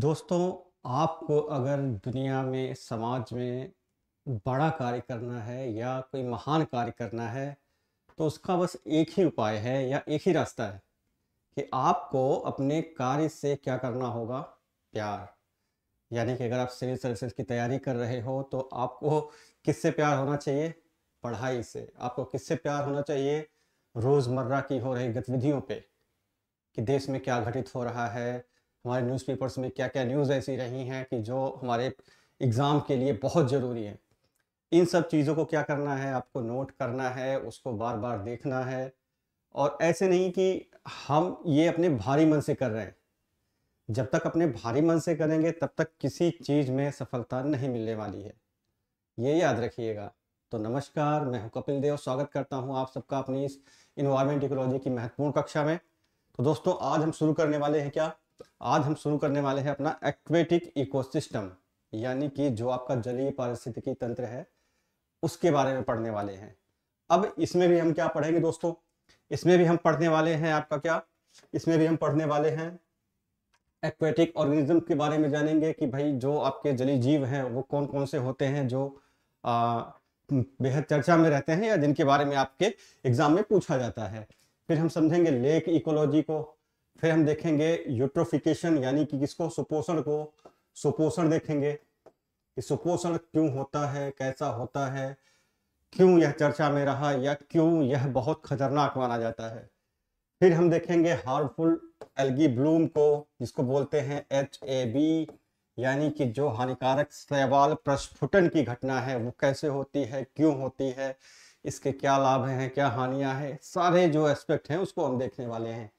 दोस्तों आपको अगर दुनिया में समाज में बड़ा कार्य करना है या कोई महान कार्य करना है तो उसका बस एक ही उपाय है या एक ही रास्ता है कि आपको अपने कार्य से क्या करना होगा प्यार यानी कि अगर आप सिविल सर्विसेज की तैयारी कर रहे हो तो आपको किससे प्यार होना चाहिए पढ़ाई से आपको किससे प्यार होना चाहिए रोज़मर्रा की हो रही गतिविधियों पे कि देश में क्या घटित हो रहा है हमारे न्यूज़पेपर्स में क्या क्या न्यूज़ ऐसी रही हैं कि जो हमारे एग्ज़ाम के लिए बहुत ज़रूरी है इन सब चीज़ों को क्या करना है आपको नोट करना है उसको बार बार देखना है और ऐसे नहीं कि हम ये अपने भारी मन से कर रहे हैं जब तक अपने भारी मन से करेंगे तब तक किसी चीज़ में सफलता नहीं मिलने वाली है ये याद रखिएगा तो नमस्कार मैं हूं कपिल देव स्वागत करता हूं आप सबका अपनी इस इन्वायरमेंट इकोलॉजी की महत्वपूर्ण कक्षा में तो दोस्तों आज हम शुरू करने वाले हैं क्या आज हम शुरू करने वाले हैं अपना एक्वेटिक इकोसिस्टम यानी कि जो आपका जलीय पारिस्थितिकी तंत्र है उसके बारे में पढ़ने वाले हैं अब इसमें भी हम क्या पढ़ेंगे दोस्तों इसमें भी हम पढ़ने वाले हैं आपका क्या इसमें भी हम पढ़ने वाले हैं एक्वेटिक ऑर्गेनिज्म के बारे में जानेंगे कि भाई जो आपके जलीय जीव हैं वो कौन कौन से होते हैं जो बेहद चर्चा में रहते हैं या जिनके बारे में आपके एग्जाम में पूछा जाता है फिर हम समझेंगे लेक इकोलॉजी को फिर हम देखेंगे यूट्रोफिकेशन यानी कि किसको सुपोषण को सुपोषण देखेंगे कि सुपोषण क्यों होता है कैसा होता है क्यों यह चर्चा में रहा या क्यों यह बहुत खतरनाक माना जाता है फिर हम देखेंगे हार्मफुल एल्गी ब्लूम को जिसको बोलते हैं एच ए बी यानी कि जो हानिकारक शैवाल प्रस्फुटन की घटना है वो कैसे होती है क्यों होती है इसके क्या लाभ हैं क्या हानियां हैं सारे जो एस्पेक्ट हैं उसको हम देखने वाले हैं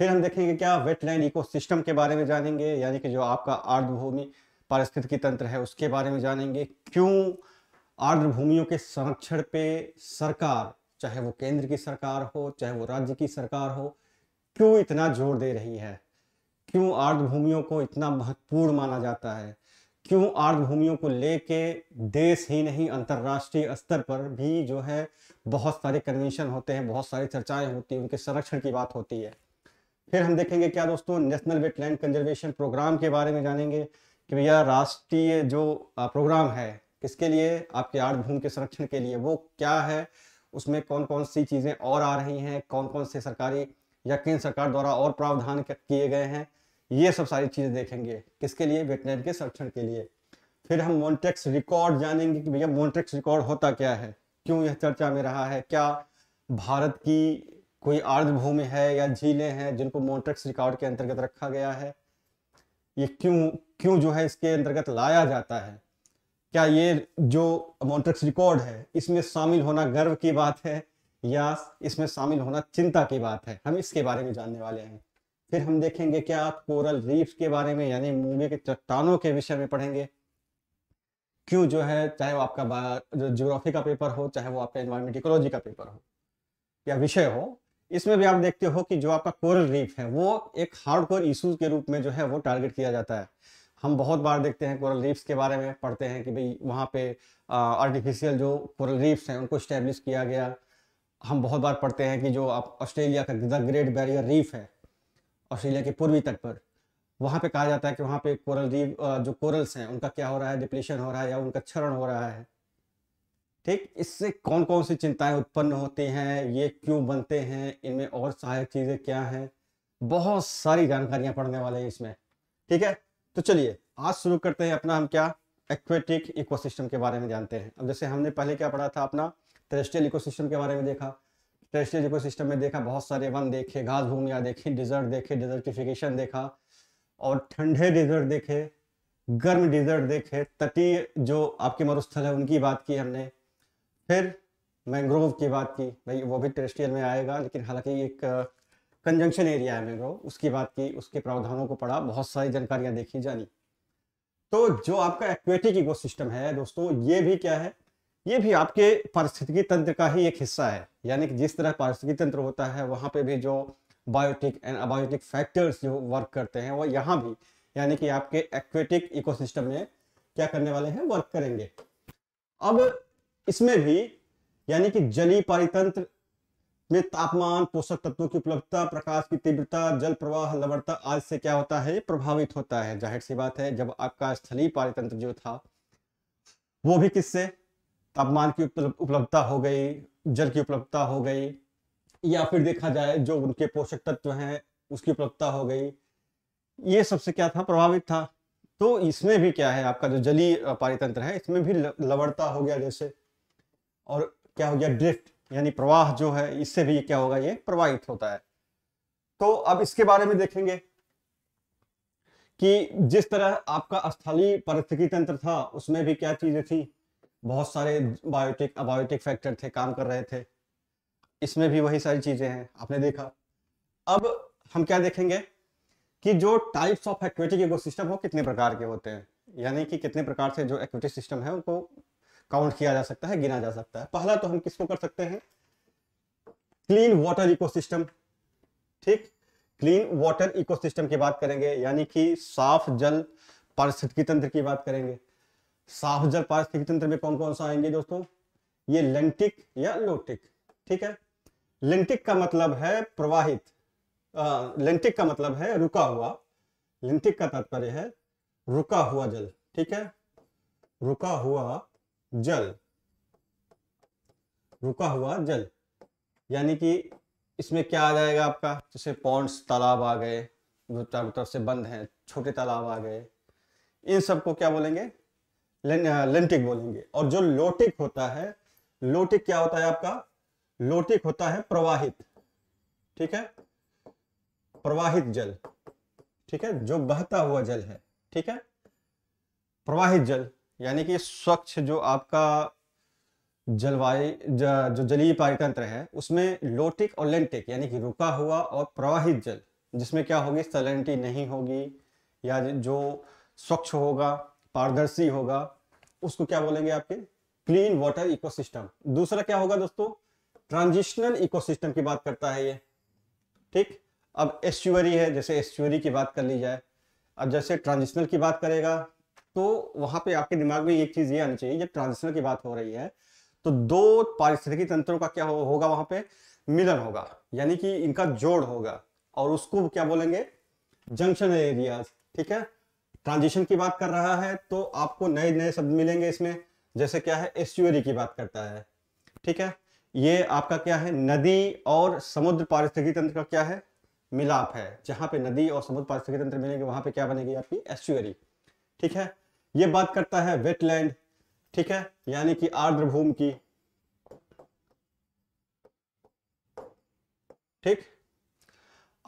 फिर हम देखेंगे क्या वेटलैंड इकोसिस्टम के बारे में जानेंगे यानी कि जो आपका आर्द्रभूमि पारिस्थितिकी तंत्र है उसके बारे में जानेंगे क्यों आर्द्र भूमियों के संरक्षण पे सरकार चाहे वो केंद्र की सरकार हो चाहे वो राज्य की सरकार हो क्यों इतना जोर दे रही है क्यों आर्द्र भूमियों को इतना महत्वपूर्ण माना जाता है क्यों आर्द्र भूमियों को लेके देश ही नहीं अंतर्राष्ट्रीय स्तर पर भी जो है बहुत सारे कन्वेंशन होते हैं बहुत सारी चर्चाएं होती हैं उनके संरक्षण की बात होती है फिर हम देखेंगे क्या दोस्तों नेशनल वेटलैंड कंजर्वेशन प्रोग्राम के बारे में जानेंगे कि भैया राष्ट्रीय जो प्रोग्राम है किसके लिए आपके आर्ट भूमि के संरक्षण के लिए वो क्या है उसमें कौन कौन सी चीज़ें और आ रही हैं कौन कौन से सरकारी या केंद्र सरकार द्वारा और प्रावधान किए गए हैं ये सब सारी चीज़ें देखेंगे किसके लिए वेटलैंड के संरक्षण के लिए फिर हम मोन्टेक्स रिकॉर्ड जानेंगे कि भैया मोन्टेक्स रिकॉर्ड होता क्या है क्यों यह चर्चा में रहा है क्या भारत की कोई आर्द्रभूमि है या झीलें हैं जिनको मोन्ट्रक्स रिकॉर्ड के अंतर्गत रखा गया है ये क्यों क्यों जो है इसके अंतर्गत लाया जाता है क्या ये जो मोन्ट्रक्स रिकॉर्ड है इसमें शामिल होना गर्व की बात है या इसमें शामिल होना चिंता की बात है हम इसके बारे में जानने वाले हैं फिर हम देखेंगे क्या आप कोरल रीफ्स के बारे में यानी मूंगे के चट्टानों के विषय में पढ़ेंगे क्यों जो है चाहे वो आपका जो जियोग्राफी का पेपर हो चाहे वो आपका इन्वायरमेंट इकोलॉजी का पेपर हो या विषय हो इसमें भी आप देखते हो कि जो आपका कोरल रीफ है वो एक हार्ड कोर इशूज के रूप में जो है वो टारगेट किया जाता है हम बहुत बार देखते हैं कोरल रीफ्स के बारे में पढ़ते हैं कि भाई वहाँ पे आर्टिफिशियल जो कोरल रीफ्स हैं उनको इस्टेब्लिश किया गया हम बहुत बार पढ़ते हैं कि जो आप ऑस्ट्रेलिया का द ग्रेट बैरियर रीफ है ऑस्ट्रेलिया के पूर्वी तट पर वहाँ पे कहा जाता है कि वहाँ पे कोरल रीफ जो कोरल्स हैं उनका क्या हो रहा है डिप्लेशन हो रहा है या उनका क्षरण हो रहा है ठीक इससे कौन कौन सी चिंताएं उत्पन्न होती हैं ये क्यों बनते हैं इनमें और सहायक चीज़ें क्या हैं बहुत सारी जानकारियां पढ़ने वाले हैं इसमें ठीक है तो चलिए आज शुरू करते हैं अपना हम क्या एक्वेटिक इकोसिस्टम के बारे में जानते हैं अब जैसे हमने पहले क्या पढ़ा था अपना टेरेस्ट्रियल इकोसिस्टम के बारे में देखा टेरेस्ट्रियल इकोसिस्टम में देखा बहुत सारे वन देखे घास भूमिया देखी डिजर्ट देखे डिजर्टिफिकेशन देखा और ठंडे डिजर्ट देखे गर्म डिजर्ट देखे तटीय जो आपके मरुस्थल है उनकी बात की हमने फिर मैंग्रोव की बात की भाई वो भी टेरेस्ट्रियल में आएगा लेकिन हालांकि एक कंजंक्शन uh, एरिया है मैंग्रोव उसकी बात की उसके प्रावधानों को पढ़ा बहुत सारी जानकारियां देखी जानी तो जो आपका एक्वेटिक इकोसिस्टम है दोस्तों ये भी क्या है ये भी आपके पारिस्थितिकी तंत्र का ही एक हिस्सा है यानी कि जिस तरह पारिस्थितिकी तंत्र होता है वहां पे भी जो बायोटिक एंड अबायोटिक फैक्टर्स जो वर्क करते हैं वो यहाँ भी यानी कि आपके एक्वेटिक इकोसिस्टम में क्या करने वाले हैं वर्क करेंगे अब इसमें भी यानी कि जलीय पारितंत्र में तापमान पोषक तत्वों की उपलब्धता प्रकाश की तीव्रता जल प्रवाह लवणता आदि से क्या होता है प्रभावित होता है जाहिर सी बात है जब आपका स्थलीय पारितंत्र जो था वो भी किससे तापमान की उपलब्धता हो गई जल की उपलब्धता हो गई या फिर देखा जाए जो उनके पोषक तत्व हैं उसकी उपलब्धता हो गई ये सबसे क्या था प्रभावित था तो इसमें भी क्या है आपका जो जलीय पारितंत्र है इसमें भी लवणता हो गया जैसे और क्या हो गया ड्रिफ्ट यानी प्रवाह जो है इससे भी क्या होगा ये प्रवाहित होता है तो अब इसके बारे में देखेंगे कि जिस तरह आपका स्थलीय परिस्थिति तंत्र था उसमें भी क्या चीजें थी बहुत सारे बायोटिक अबायोटिक फैक्टर थे काम कर रहे थे इसमें भी वही सारी चीजें हैं आपने देखा अब हम क्या देखेंगे कि जो टाइप्स ऑफ एक्वेटिक इकोसिस्टम हो कितने प्रकार के होते हैं यानी कि कितने प्रकार से जो एक्विटिक सिस्टम है उनको काउंट किया जा सकता है गिना जा सकता है पहला तो हम किसको कर सकते हैं क्लीन वाटर इकोसिस्टम ठीक क्लीन वाटर इकोसिस्टम की बात करेंगे यानी कि साफ जल पारिस्थितिकी तंत्र की बात करेंगे साफ जल पारिस्थितिकी तंत्र में कौन कौन सा आएंगे दोस्तों ये लेंटिक या लोटिक ठीक है लेंटिक का मतलब है प्रवाहित लेंटिक का मतलब है रुका हुआ लेंटिक का तात्पर्य है रुका हुआ जल ठीक है रुका हुआ जल रुका हुआ जल यानी कि इसमें क्या आ जाएगा आपका जैसे पॉन्ड्स तालाब आ गए जो चारों तरफ से बंद हैं छोटे तालाब आ गए इन सबको क्या बोलेंगे लेंटिक बोलेंगे और जो लोटिक होता है लोटिक क्या होता है आपका लोटिक होता है प्रवाहित ठीक है प्रवाहित जल ठीक है जो बहता हुआ जल है ठीक है प्रवाहित जल यानी कि स्वच्छ जो आपका जलवायु जो जलीय पारितंत्र है उसमें लोटिक और लेंटिक यानी कि रुका हुआ और प्रवाहित जल जिसमें क्या होगी सलेंटी नहीं होगी या जो स्वच्छ होगा पारदर्शी होगा उसको क्या बोलेंगे आपके क्लीन वाटर इकोसिस्टम दूसरा क्या होगा दोस्तों ट्रांजिशनल इकोसिस्टम की बात करता है ये ठीक अब एस्चुअरी है जैसे एस्चुअरी की बात कर ली जाए अब जैसे ट्रांजिशनल की बात करेगा तो वहां पे आपके दिमाग में एक चीज ये आनी चाहिए जब ट्रांजिशनल की बात हो रही है तो दो पारिस्थितिकी तंत्रों का क्या हो, होगा वहां पे मिलन होगा यानी कि इनका जोड़ होगा और उसको क्या बोलेंगे जंक्शन एरियाज ठीक है ट्रांजिशन की बात कर रहा है तो आपको नए नए शब्द मिलेंगे इसमें जैसे क्या है एस्यूरी की बात करता है ठीक है ये आपका क्या है नदी और समुद्र पारिस्थितिकी तंत्र का क्या है मिलाप है जहां पे नदी और समुद्र पारिस्थितिकी तंत्र मिलेंगे वहां पे क्या बनेगी आपकी एस्यूरी ठीक है ये बात करता है वेटलैंड ठीक है यानी कि आर्द्र भूमि की ठीक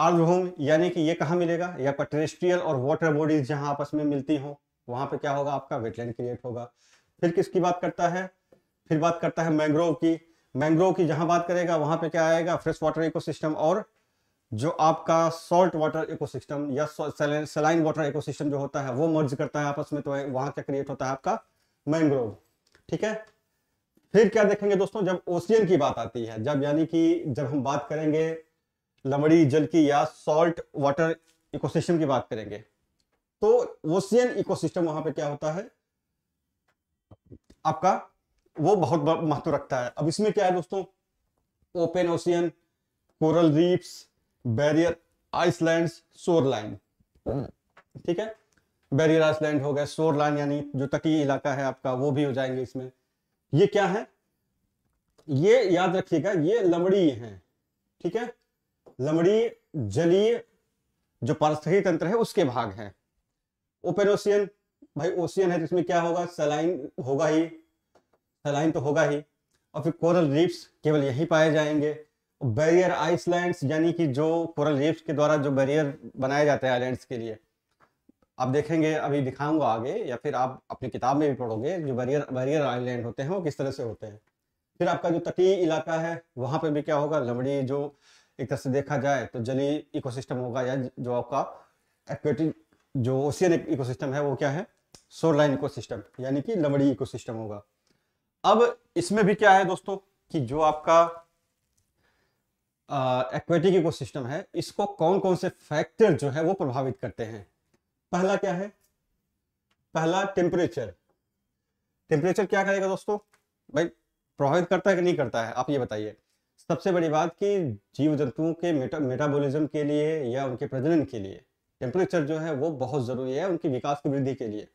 भूमि यानी कि ये कहा मिलेगा या पर टेरेस्ट्रियल और वाटर बॉडीज जहां आपस में मिलती हो वहां पे क्या होगा आपका वेटलैंड क्रिएट होगा फिर किसकी बात करता है फिर बात करता है मैंग्रोव की मैंग्रोव की जहां बात करेगा वहां पे क्या आएगा फ्रेश वाटर इकोसिस्टम और जो आपका सॉल्ट वाटर इकोसिस्टम या सलाइन वाटर इकोसिस्टम जो होता है वो मर्ज करता है आपस में तो वहां क्या क्रिएट होता है आपका मैंग्रोव ठीक है फिर क्या देखेंगे दोस्तों जब ओशियन की बात आती है जब यानी कि जब हम बात करेंगे लमड़ी जल की या सॉल्ट वाटर इकोसिस्टम की बात करेंगे तो ओशियन इकोसिस्टम वहां पे क्या होता है आपका वो बहुत महत्व रखता है अब इसमें क्या है दोस्तों open ocean coral reefs barrier island shoreline ठीक है बैरियर आइसलैंड हो गए शोर लाइन यानी जो तटीय इलाका है आपका वो भी हो जाएंगे इसमें ये क्या है ये याद रखिएगा ये लमड़ी है ठीक है लमड़ी जलीय जो पारिस्थितिकी तंत्र है उसके भाग हैं ओपन ओशियन भाई ओशियन है तो इसमें क्या होगा सलाइन होगा ही सलाइन तो होगा ही और फिर कोरल रीफ्स केवल यही पाए जाएंगे बैरियर आइसलैंड्स यानी कि जो कोरल रीफ के द्वारा जो बैरियर बनाए जाते हैं आइलैंड्स के लिए आप देखेंगे अभी दिखाऊंगा आगे या फिर आप अपनी किताब में भी पढ़ोगे जो बैरियर बैरियर आइलैंड होते हैं वो किस तरह से होते हैं फिर आपका जो तटीय इलाका है वहां पर भी क्या होगा लमड़ी जो एक तरह से देखा जाए तो जली इको होगा या जो आपका एक्वेटिक जो ओशियन इको है वो क्या है सोरलाइन इको यानी कि लमड़ी इको होगा अब इसमें भी क्या है दोस्तों कि जो आपका एक्वेटिक सिस्टम है इसको कौन कौन से फैक्टर जो है वो प्रभावित करते हैं पहला क्या है पहला टेम्परेचर टेम्परेचर क्या करेगा दोस्तों भाई प्रभावित करता है कि नहीं करता है आप ये बताइए सबसे बड़ी बात कि जीव जंतुओं के मेटा मेटाबॉलिज्म के लिए या उनके प्रजनन के लिए टेम्परेचर जो है वो बहुत ज़रूरी है उनकी विकास की वृद्धि के लिए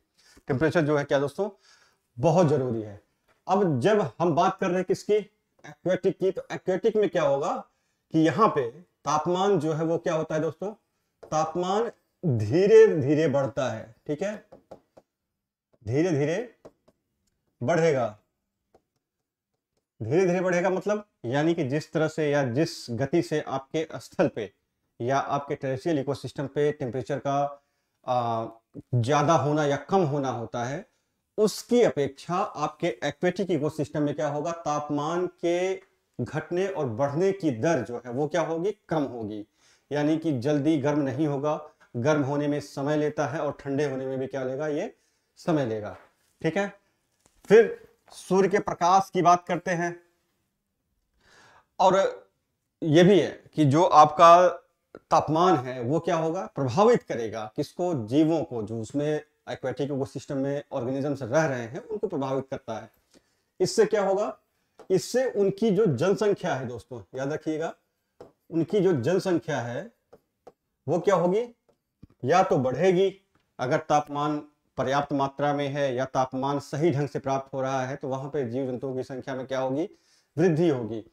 टेम्परेचर जो है क्या दोस्तों बहुत ज़रूरी है अब जब हम बात कर रहे हैं किसकी एक्वेटिक की तो एक्वेटिक में क्या होगा कि यहाँ पे तापमान जो है वो क्या होता है दोस्तों तापमान धीरे धीरे बढ़ता है ठीक है धीरे धीरे बढ़ेगा धीरे धीरे बढ़ेगा मतलब यानी कि जिस तरह से या जिस गति से आपके स्थल पे या आपके टेरेस्ट्रियल इकोसिस्टम पे टेम्परेचर का ज़्यादा होना या कम होना होता है उसकी अपेक्षा आपके एक्वेटिक इकोसिस्टम में क्या होगा तापमान के घटने और बढ़ने की दर जो है वो क्या होगी कम होगी यानी कि जल्दी गर्म नहीं होगा गर्म होने में समय लेता है और ठंडे होने में भी क्या लेगा ये समय लेगा ठीक है फिर सूर्य के प्रकाश की बात करते हैं और ये भी है कि जो आपका तापमान है वो क्या होगा प्रभावित करेगा किसको जीवों को जो उसमें एक्वेटिक सिस्टम में ऑर्गेनिजम्स रह रहे हैं उनको प्रभावित करता है इससे क्या होगा इससे उनकी जो जनसंख्या है दोस्तों याद रखिएगा उनकी जो जनसंख्या है वो क्या होगी या तो बढ़ेगी अगर तापमान पर्याप्त मात्रा में है या तापमान सही ढंग से प्राप्त हो रहा है तो वहां पर जीव जंतुओं की संख्या में क्या होगी वृद्धि होगी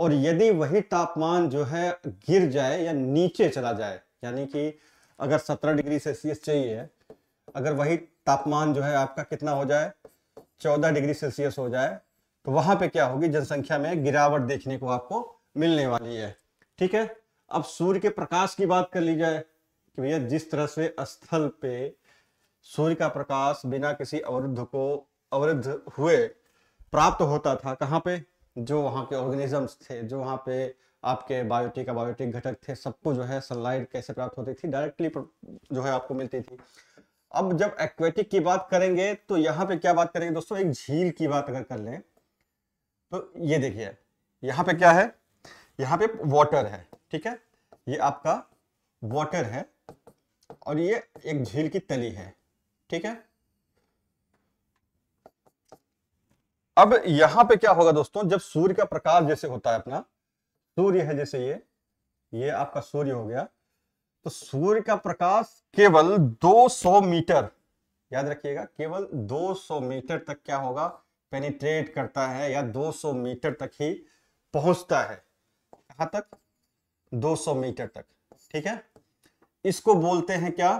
और यदि वही तापमान जो है गिर जाए या नीचे चला जाए यानी कि अगर 17 डिग्री सेल्सियस चाहिए अगर वही तापमान जो है आपका कितना हो जाए 14 डिग्री सेल्सियस हो जाए तो वहां पे क्या होगी जनसंख्या में गिरावट देखने को आपको मिलने वाली है ठीक है अब सूर्य के प्रकाश की बात कर ली जाए कि भैया जिस तरह से स्थल पे सूर्य का प्रकाश बिना किसी अवरुद्ध को अवरुद्ध हुए प्राप्त होता था कहाँ पे जो वहाँ के ऑर्गेनिजम्स थे जो वहाँ पे आपके बायोटिक अबायोटिक घटक थे सबको जो है सनलाइट कैसे प्राप्त होती थी डायरेक्टली जो है आपको मिलती थी अब जब एक्वेटिक की बात करेंगे तो यहाँ पे क्या बात करेंगे दोस्तों एक झील की बात अगर कर लें तो ये देखिए यहाँ पे क्या है यहाँ पे वाटर है ठीक है ये आपका वाटर है और ये एक झील की तली है ठीक है अब यहां पे क्या होगा दोस्तों जब सूर्य का प्रकाश जैसे होता है अपना सूर्य है जैसे ये ये आपका सूर्य हो गया तो सूर्य का प्रकाश केवल 200 मीटर याद रखिएगा केवल 200 मीटर तक क्या होगा पेनिट्रेट करता है या 200 मीटर तक ही पहुंचता है कहा तक 200 मीटर तक ठीक है इसको बोलते हैं क्या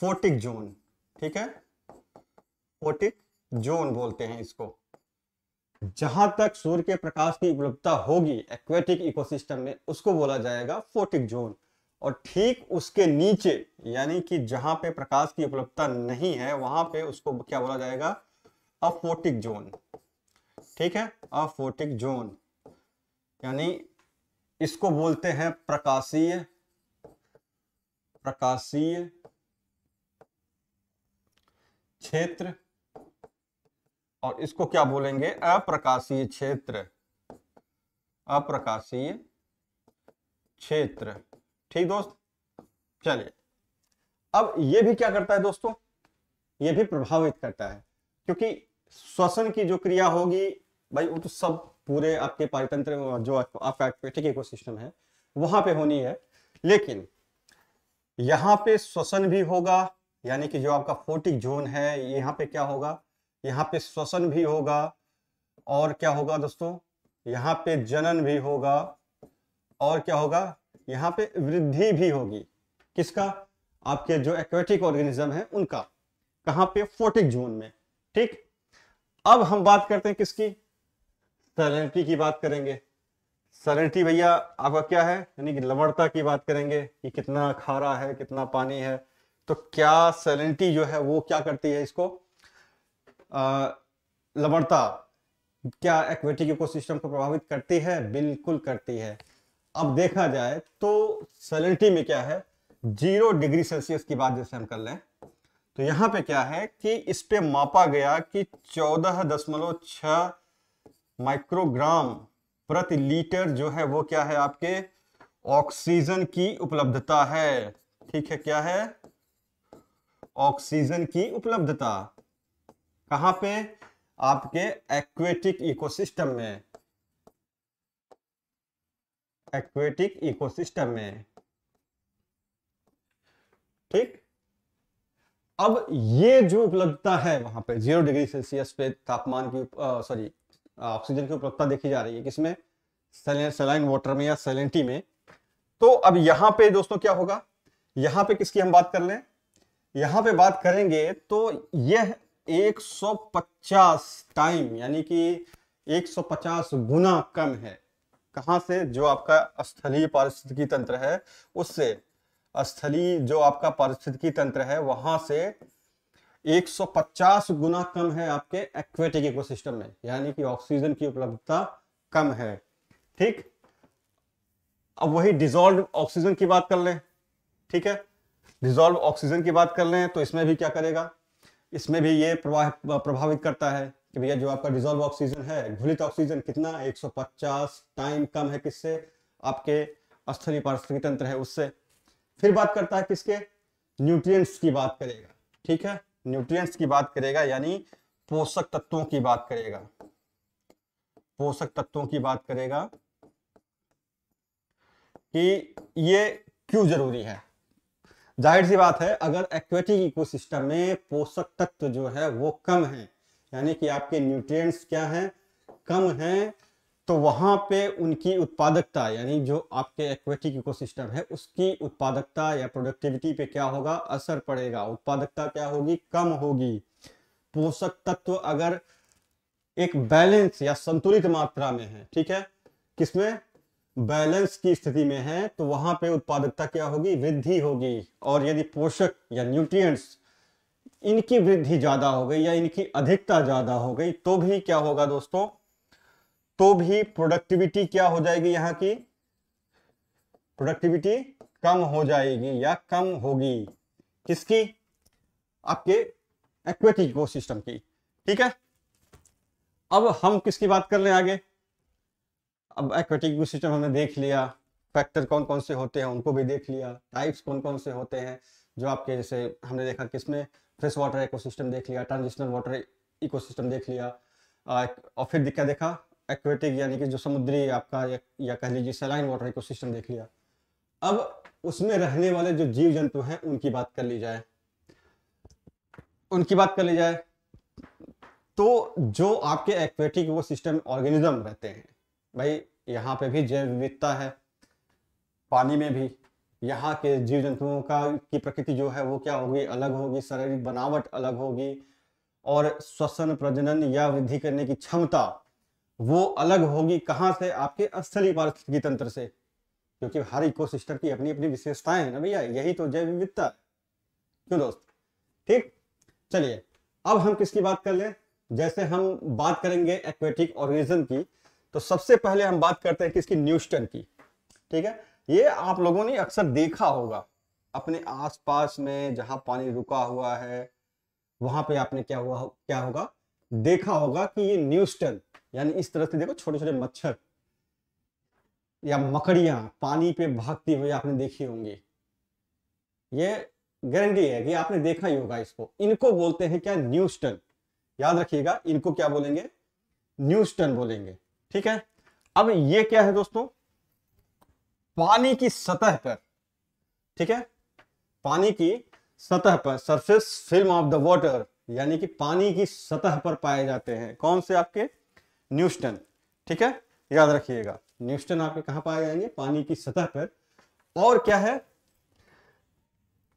फोर्टिक जोन ठीक है फोर्टिक जोन बोलते हैं इसको जहां तक सूर्य के प्रकाश की उपलब्धता होगी एक्वेटिक इकोसिस्टम में उसको बोला जाएगा फोर्टिक जोन और ठीक उसके नीचे यानी कि जहां पे प्रकाश की उपलब्धता नहीं है वहां पे उसको क्या बोला जाएगा अफोटिक जोन ठीक है अफोटिक जोन यानी इसको बोलते हैं प्रकाशीय प्रकाशीय क्षेत्र और इसको क्या बोलेंगे अप्रकाशीय क्षेत्र अप्रकाशीय क्षेत्र ठीक दोस्त चलिए अब ये भी क्या करता है दोस्तों ये भी प्रभावित करता है क्योंकि श्वसन की जो क्रिया होगी भाई वो तो सब पूरे आपके पारितंत्र जो आपका एक्वेटिक इकोसिस्टम है वहां पे होनी है लेकिन यहाँ पे श्वसन भी होगा यानी कि जो आपका फोर्टिक जोन है यहाँ पे क्या होगा यहाँ पे श्वसन भी होगा और क्या होगा दोस्तों यहाँ पे जनन भी होगा और क्या होगा यहाँ पे वृद्धि भी होगी किसका आपके जो एक्वेटिक ऑर्गेनिज्म है उनका कहाँ पे फोर्टिक जोन में ठीक अब हम बात करते हैं किसकी सरेंटी की बात करेंगे सरेंटी भैया आपका क्या है यानी कि लवणता की बात करेंगे कि कितना खारा है कितना पानी है तो क्या सरेंटी जो है वो क्या करती है इसको लवणता क्या एक्वेटिक इकोसिस्टम को प्रभावित करती है बिल्कुल करती है अब देखा जाए तो सरेंटी में क्या है जीरो डिग्री सेल्सियस की बात जैसे हम कर लें तो यहां पे क्या है कि इस पे मापा गया कि चौदह दशमलव छ माइक्रोग्राम प्रति लीटर जो है वो क्या है आपके ऑक्सीजन की उपलब्धता है ठीक है क्या है ऑक्सीजन की उपलब्धता कहां पे आपके एक्वेटिक इकोसिस्टम में एक्वेटिक इकोसिस्टम में ठीक अब ये जो उपलब्धता है वहां पे जीरो डिग्री सेल्सियस पे तापमान की सॉरी ऑक्सीजन की उपलब्धता देखी जा रही है किसमें सलाइन वाटर में या सैलिनिटी में तो अब यहां पे दोस्तों क्या होगा यहां पे किसकी हम बात कर लें यहां पे बात करेंगे तो यह 150 टाइम यानी कि 150 गुना कम है कहां से जो आपका स्थलीय पारिस्थितिकी तंत्र है उससे स्थलीय जो आपका पारिस्थितिकी तंत्र है वहां से 150 गुना कम है आपके एक्वेटिक इकोसिस्टम में यानी कि ऑक्सीजन की उपलब्धता कम है ठीक अब वही डिजोल्व ऑक्सीजन की बात कर लें ठीक है डिजोल्व ऑक्सीजन की बात कर लें तो इसमें भी क्या करेगा इसमें भी ये प्रभावित करता है कि भैया जो आपका डिजोल्व ऑक्सीजन है घुलित ऑक्सीजन कितना 150 टाइम कम है किससे आपके स्थलीय पारिस्थितिक तंत्र है उससे फिर बात करता है किसके न्यूट्रिएंट्स की बात करेगा ठीक है न्यूट्रिएंट्स की बात करेगा यानी पोषक तत्वों की बात करेगा पोषक तत्वों की बात करेगा कि ये क्यों जरूरी है जाहिर सी बात है अगर एक्वेटिक इकोसिस्टम में पोषक तत्व जो है वो कम है यानी कि आपके न्यूट्रिएंट्स क्या हैं कम हैं तो वहाँ पे उनकी उत्पादकता यानी जो आपके एक्वेटिक इकोसिस्टम है उसकी उत्पादकता या प्रोडक्टिविटी पे क्या होगा असर पड़ेगा उत्पादकता क्या होगी कम होगी पोषक तत्व अगर एक बैलेंस या संतुलित मात्रा में है ठीक है किसमें बैलेंस की स्थिति में है तो वहां पे उत्पादकता क्या होगी वृद्धि होगी और यदि पोषक या न्यूट्रिएंट्स इनकी वृद्धि ज्यादा हो गई या इनकी अधिकता ज्यादा हो गई तो भी क्या होगा दोस्तों तो भी प्रोडक्टिविटी क्या हो जाएगी यहाँ की प्रोडक्टिविटी कम हो जाएगी या कम होगी किसकी आपके एक्वेटिक सिस्टम की ठीक है अब हम किसकी बात कर रहे हैं आगे अब एक्वेटिक सिस्टम हमने देख लिया फैक्टर कौन कौन से होते हैं उनको भी देख लिया टाइप्स कौन कौन से होते हैं जो आपके जैसे हमने देखा किसमें फ्रेश वाटर इकोसिस्टम देख लिया ट्रांजिशनल वाटर इकोसिस्टम देख लिया और फिर क्या देखा एक्वेटिक यानी कि जो समुद्री आपका या, या कह लीजिए सलाइन वाटर इकोसिस्टम देख लिया अब उसमें रहने वाले जो जीव जंतु हैं उनकी बात कर ली जाए उनकी बात कर ली जाए तो जो आपके एक्वेटिक वो सिस्टम ऑर्गेनिज्म रहते हैं भाई यहाँ पे भी जैव विविधता है पानी में भी यहाँ के जीव जंतुओं का की प्रकृति जो है वो क्या होगी अलग होगी शारीरिक बनावट अलग होगी और श्वसन प्रजनन या वृद्धि करने की क्षमता वो अलग होगी कहाँ से आपके स्थलीय पारिस्थितिकी तंत्र से क्योंकि हर इकोसिस्टम की अपनी अपनी विशेषताएं हैं ना भैया यही तो जैव विविधता क्यों दोस्त ठीक चलिए अब हम किसकी बात कर लें जैसे हम बात करेंगे एक्वेटिक ऑर्गेनिज्म की तो सबसे पहले हम बात करते हैं किसकी न्यूस्टन की ठीक है ये आप लोगों ने अक्सर देखा होगा अपने आसपास में जहां पानी रुका हुआ है वहां पे आपने क्या हुआ क्या होगा देखा होगा कि ये न्यूस्टन यानी इस तरह से देखो छोटे छोटे हम्म। मच्छर या मकड़ियां पानी पे भागती हुई आपने देखी होंगी ये गारंटी है कि आपने देखा ही होगा इसको इनको बोलते हैं क्या न्यूस्टन याद रखिएगा इनको क्या बोलेंगे न्यूस्टन बोलेंगे ठीक है अब ये क्या है दोस्तों पानी की सतह पर ठीक है पानी की सतह पर surface film of the water यानी कि पानी की सतह पर पाए जाते हैं कौन से आपके न्यूस्टन ठीक है याद रखिएगा न्यूस्टन आपके कहां पाए जाएंगे पानी की सतह पर और क्या है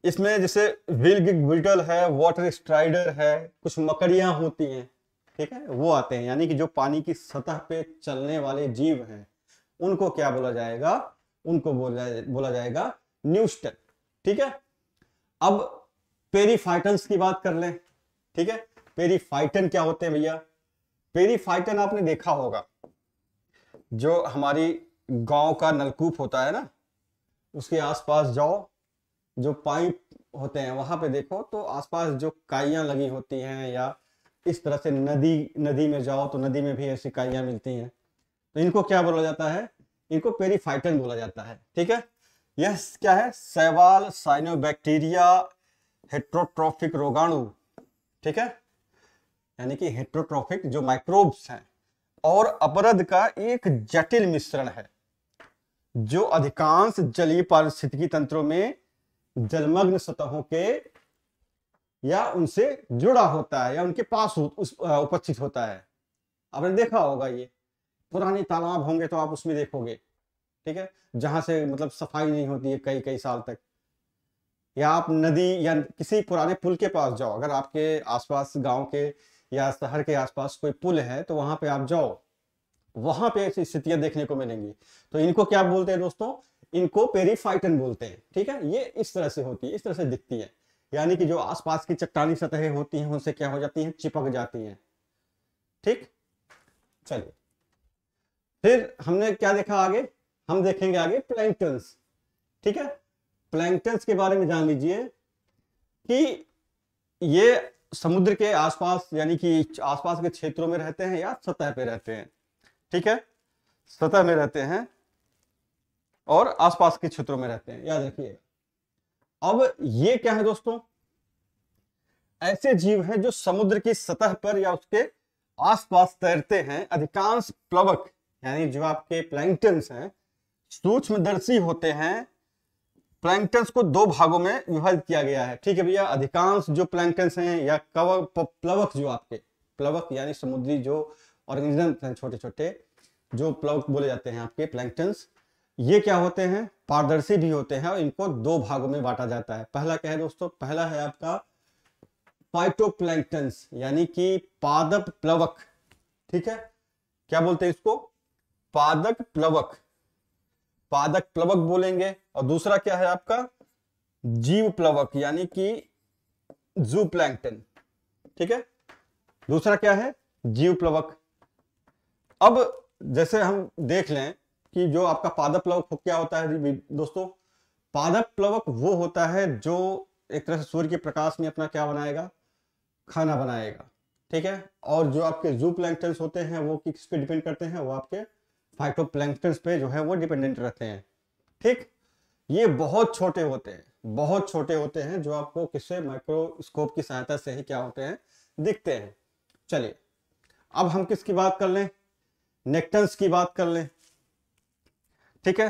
इसमें जैसे विलगिग है वाटर स्ट्राइडर है कुछ मकड़ियां होती हैं ठीक है वो आते हैं यानी कि जो पानी की सतह पे चलने वाले जीव हैं उनको क्या बोला जाएगा उनको बोला बोला जाएगा न्यूस्टन ठीक है अब पेरीफाइटल्स की बात कर लें ठीक है पेरीफाइटन क्या होते हैं भैया पेरीफाइटन आपने देखा होगा जो हमारी गांव का नलकूप होता है ना उसके आसपास जाओ जो पाइप होते हैं वहां पे देखो तो आसपास जो काइयाँ लगी होती हैं या इस तरह से नदी नदी में जाओ तो नदी में भी ऐसी काइया मिलती हैं तो इनको क्या बोला जाता है इनको पेरीफाइटन बोला जाता है ठीक है यह क्या है सैवाल साइनोबैक्टीरिया हेट्रोट्रॉफिक रोगाणु ठीक है यानी कि हेट्रोट्रॉफिक जो माइक्रोब्स हैं और अपरद का एक जटिल मिश्रण है जो अधिकांश जलीय पारिस्थितिकी तंत्रों में जलमग्न सतहों के या उनसे जुड़ा होता है या उनके पास उस उपस्थित होता है आपने देखा होगा ये पुराने तालाब होंगे तो आप उसमें देखोगे ठीक है जहां से मतलब सफाई नहीं होती है कई कई साल तक या आप नदी या किसी पुराने पुल के पास जाओ अगर आपके आसपास गांव के या शहर के आसपास कोई पुल है तो वहां पे आप जाओ वहां पे ऐसी स्थितियां देखने को मिलेंगी तो इनको क्या बोलते हैं दोस्तों इनको पेरीफाइटन बोलते हैं ठीक है ये इस तरह से होती है इस तरह से दिखती है यानी कि जो आसपास की चट्टानी सतहें होती हैं उनसे क्या हो जाती हैं चिपक जाती हैं ठीक चलिए फिर हमने क्या देखा आगे हम देखेंगे आगे प्लैंकटन्स ठीक है प्लैंक्टन्स के बारे में जान लीजिए कि ये समुद्र के आसपास यानी कि आसपास के क्षेत्रों में रहते हैं या सतह पे रहते हैं ठीक है सतह में रहते हैं और आसपास के क्षेत्रों में रहते हैं याद रखिए अब ये क्या है दोस्तों ऐसे जीव हैं जो समुद्र की सतह पर या उसके आसपास तैरते हैं अधिकांश प्लवक यानी जो आपके प्लैंक्टन्स हैं सूक्ष्मदर्शी होते हैं प्लैंकटन्स को दो भागों में विभाजित किया गया है ठीक है भैया अधिकांश जो प्लैंकटन्स हैं या कवक प्लवक जो आपके प्लवक यानी समुद्री जो ऑर्गेनिज्म हैं छोटे छोटे जो प्लवक बोले जाते हैं आपके प्लैंकटन्स ये क्या होते हैं पारदर्शी भी होते हैं और इनको दो भागों में बांटा जाता है पहला क्या है दोस्तों पहला है आपका प्लैंकटन्स यानी कि पादप प्लवक ठीक है क्या बोलते हैं इसको पादक प्लवक पादक प्लवक बोलेंगे और दूसरा क्या है आपका जीव प्लवक यानी कि जू प्लैंकटन ठीक है दूसरा क्या है जीव प्लवक अब जैसे हम देख लें कि जो आपका पादप प्लवक क्या होता है दोस्तों पादप प्लवक वो होता है जो एक तरह से सूर्य के प्रकाश में अपना क्या बनाएगा खाना बनाएगा ठीक है और जो आपके जू प्लैंकटन्स होते हैं वो किस पे डिपेंड करते हैं वो आपके फाइटोप्लैंक्टन पे जो है वो डिपेंडेंट रहते हैं ठीक ये बहुत छोटे होते हैं बहुत छोटे होते हैं जो आपको किससे माइक्रोस्कोप की सहायता से ही क्या होते हैं दिखते हैं चलिए अब हम किसकी बात कर लें नेक्टन्स की बात कर लें ठीक है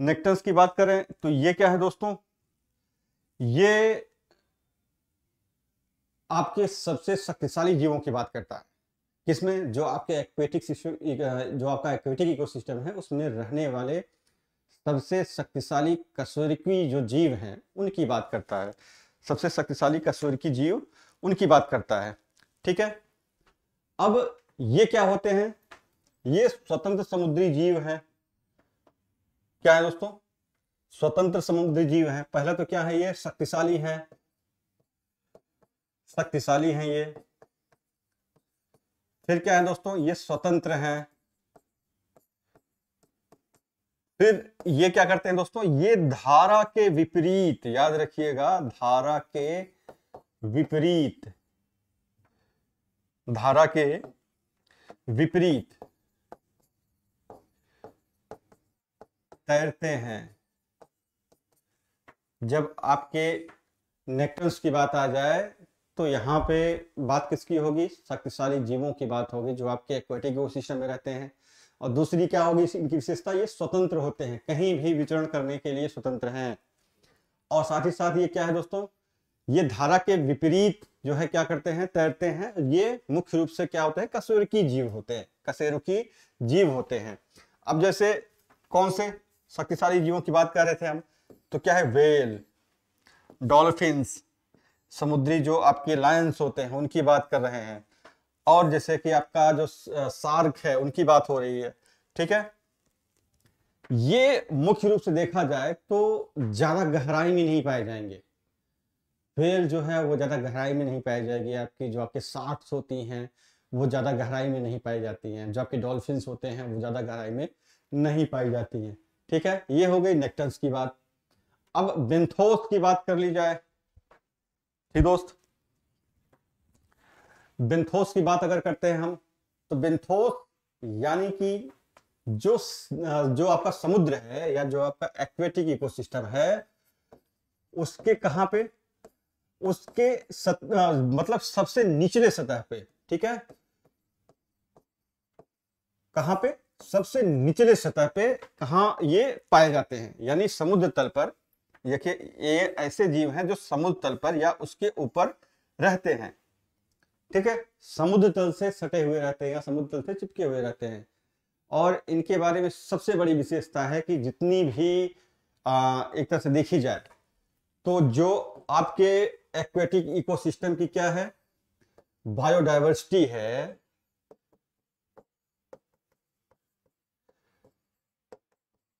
नेक्टन्स की बात करें तो ये क्या है दोस्तों ये आपके सबसे शक्तिशाली जीवों की बात करता है किसमें जो आपके एक्वेटिक जो आपका एक्वेटिक इकोसिस्टम है उसमें रहने वाले सबसे शक्तिशाली कसोरिकी जो जीव हैं उनकी बात करता है सबसे शक्तिशाली कसोरिकी जीव उनकी बात करता है ठीक है अब ये क्या होते हैं ये स्वतंत्र समुद्री जीव है क्या है दोस्तों स्वतंत्र समुद्री जीव है पहला तो क्या है ये शक्तिशाली है शक्तिशाली है ये फिर क्या है दोस्तों ये स्वतंत्र हैं फिर ये क्या करते हैं दोस्तों ये धारा के विपरीत याद रखिएगा धारा के विपरीत धारा के विपरीत तैरते हैं जब आपके नेक्टल्स की बात आ जाए तो यहाँ पे बात किसकी होगी शक्तिशाली जीवों की बात होगी जो आपके एक्वेटिक सिस्टम में रहते हैं और दूसरी क्या होगी इनकी विशेषता ये स्वतंत्र होते हैं कहीं भी विचरण करने के लिए स्वतंत्र हैं और साथ ही साथ ये क्या है दोस्तों ये धारा के विपरीत जो है क्या करते हैं तैरते हैं ये मुख्य रूप से क्या होते हैं की जीव होते हैं कसेरुकी जीव होते हैं अब जैसे कौन से शक्तिशाली जीवों की बात कर रहे थे हम तो क्या है वेल डॉल्फिन्स समुद्री जो आपके लायंस होते हैं उनकी बात कर रहे हैं और जैसे कि आपका जो सार्क है उनकी बात हो रही है ठीक है ये मुख्य रूप से देखा जाए तो ज्यादा गहराई में नहीं पाए जाएंगे व्हेल जो है वो ज्यादा गहराई में नहीं पाई जाएगी आपकी जो आपके सार्क्स होती हैं वो ज्यादा गहराई में नहीं पाई जाती हैं जो आपके डॉल्फिन होते हैं वो ज्यादा गहराई में नहीं पाई जाती हैं ठीक है ये हो गई नेक्टन्स की बात अब बेंथोस की बात कर ली जाए ठीक दोस्त बिंथोस की बात अगर करते हैं हम तो बिंथोस यानी कि जो जो आपका समुद्र है या जो आपका एक्वेटिक इकोसिस्टम है उसके कहां पे उसके सत, मतलब सबसे निचले सतह पे ठीक है कहां पे सबसे निचले सतह पे कहा ये पाए जाते हैं यानी समुद्र तल पर देखिए ये ऐसे जीव हैं जो समुद्र तल पर या उसके ऊपर रहते हैं ठीक है समुद्र तल से सटे हुए रहते हैं या समुद्र तल से चिपके हुए रहते हैं और इनके बारे में सबसे बड़ी विशेषता है कि जितनी भी आ, एक तरह से देखी जाए तो जो आपके एक्वेटिक इकोसिस्टम की क्या है बायोडाइवर्सिटी है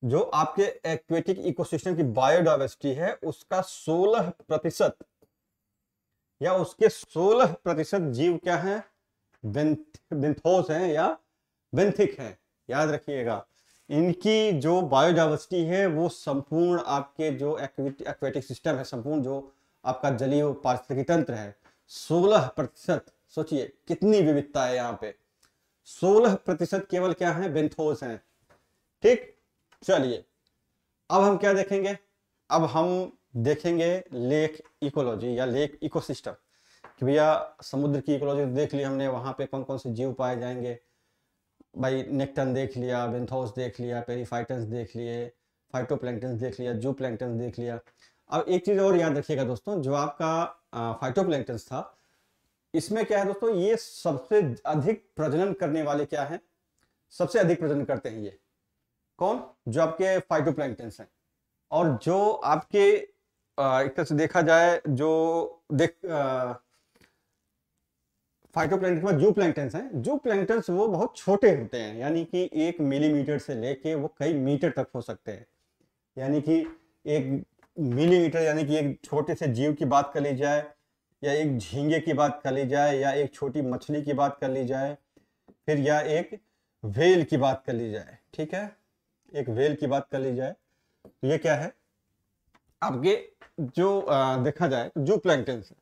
जो आपके एक्वेटिक इकोसिस्टम की बायोडाइवर्सिटी है उसका 16 प्रतिशत या उसके 16 प्रतिशत जीव क्या है बिन्थ, हैं या बिंथिक हैं याद रखिएगा इनकी जो बायोडाइवर्सिटी है वो संपूर्ण आपके जो एक्वेटिक सिस्टम है संपूर्ण जो आपका जलीय पारिस्थितिक तंत्र है 16 प्रतिशत सोचिए कितनी विविधता है यहाँ पे 16 प्रतिशत केवल क्या है बेंथोस हैं ठीक चलिए अब हम क्या देखेंगे अब हम देखेंगे लेक इकोलॉजी या लेक इकोसिस्टम कि भैया समुद्र की इकोलॉजी तो देख ली हमने वहाँ पे कौन कौन से जीव पाए जाएंगे भाई नेक्टन देख लिया बेंथोस देख लिया पेरीफाइटन्स देख लिए फाइटोप्लैंक्टन्स देख लिया जू देख लिया अब एक चीज़ और याद रखिएगा दोस्तों जो आपका फाइटोप्लैंक्टन्स था इसमें क्या है दोस्तों ये सबसे अधिक प्रजनन करने वाले क्या हैं सबसे अधिक प्रजनन करते हैं ये कौन जो आपके फाइटोप्लैंकटन हैं और जो आपके एक तरह से देखा जाए जो देख फाइटोप्लैंकटन में जू प्लैंकटन्स हैं जू प्लैंकटन्स वो बहुत छोटे होते हैं यानी कि एक मिलीमीटर से लेके वो कई मीटर तक हो सकते हैं यानी कि एक मिलीमीटर यानी कि एक छोटे से जीव की बात कर ली जाए या एक झींगे की बात कर ली जाए या एक छोटी मछली की बात कर ली जाए फिर या एक व्हेल की बात कर ली जाए ठीक है एक वेल की बात कर ली जाए तो ये क्या है आपके जो आ, देखा जाए तो जो प्लैंकटन है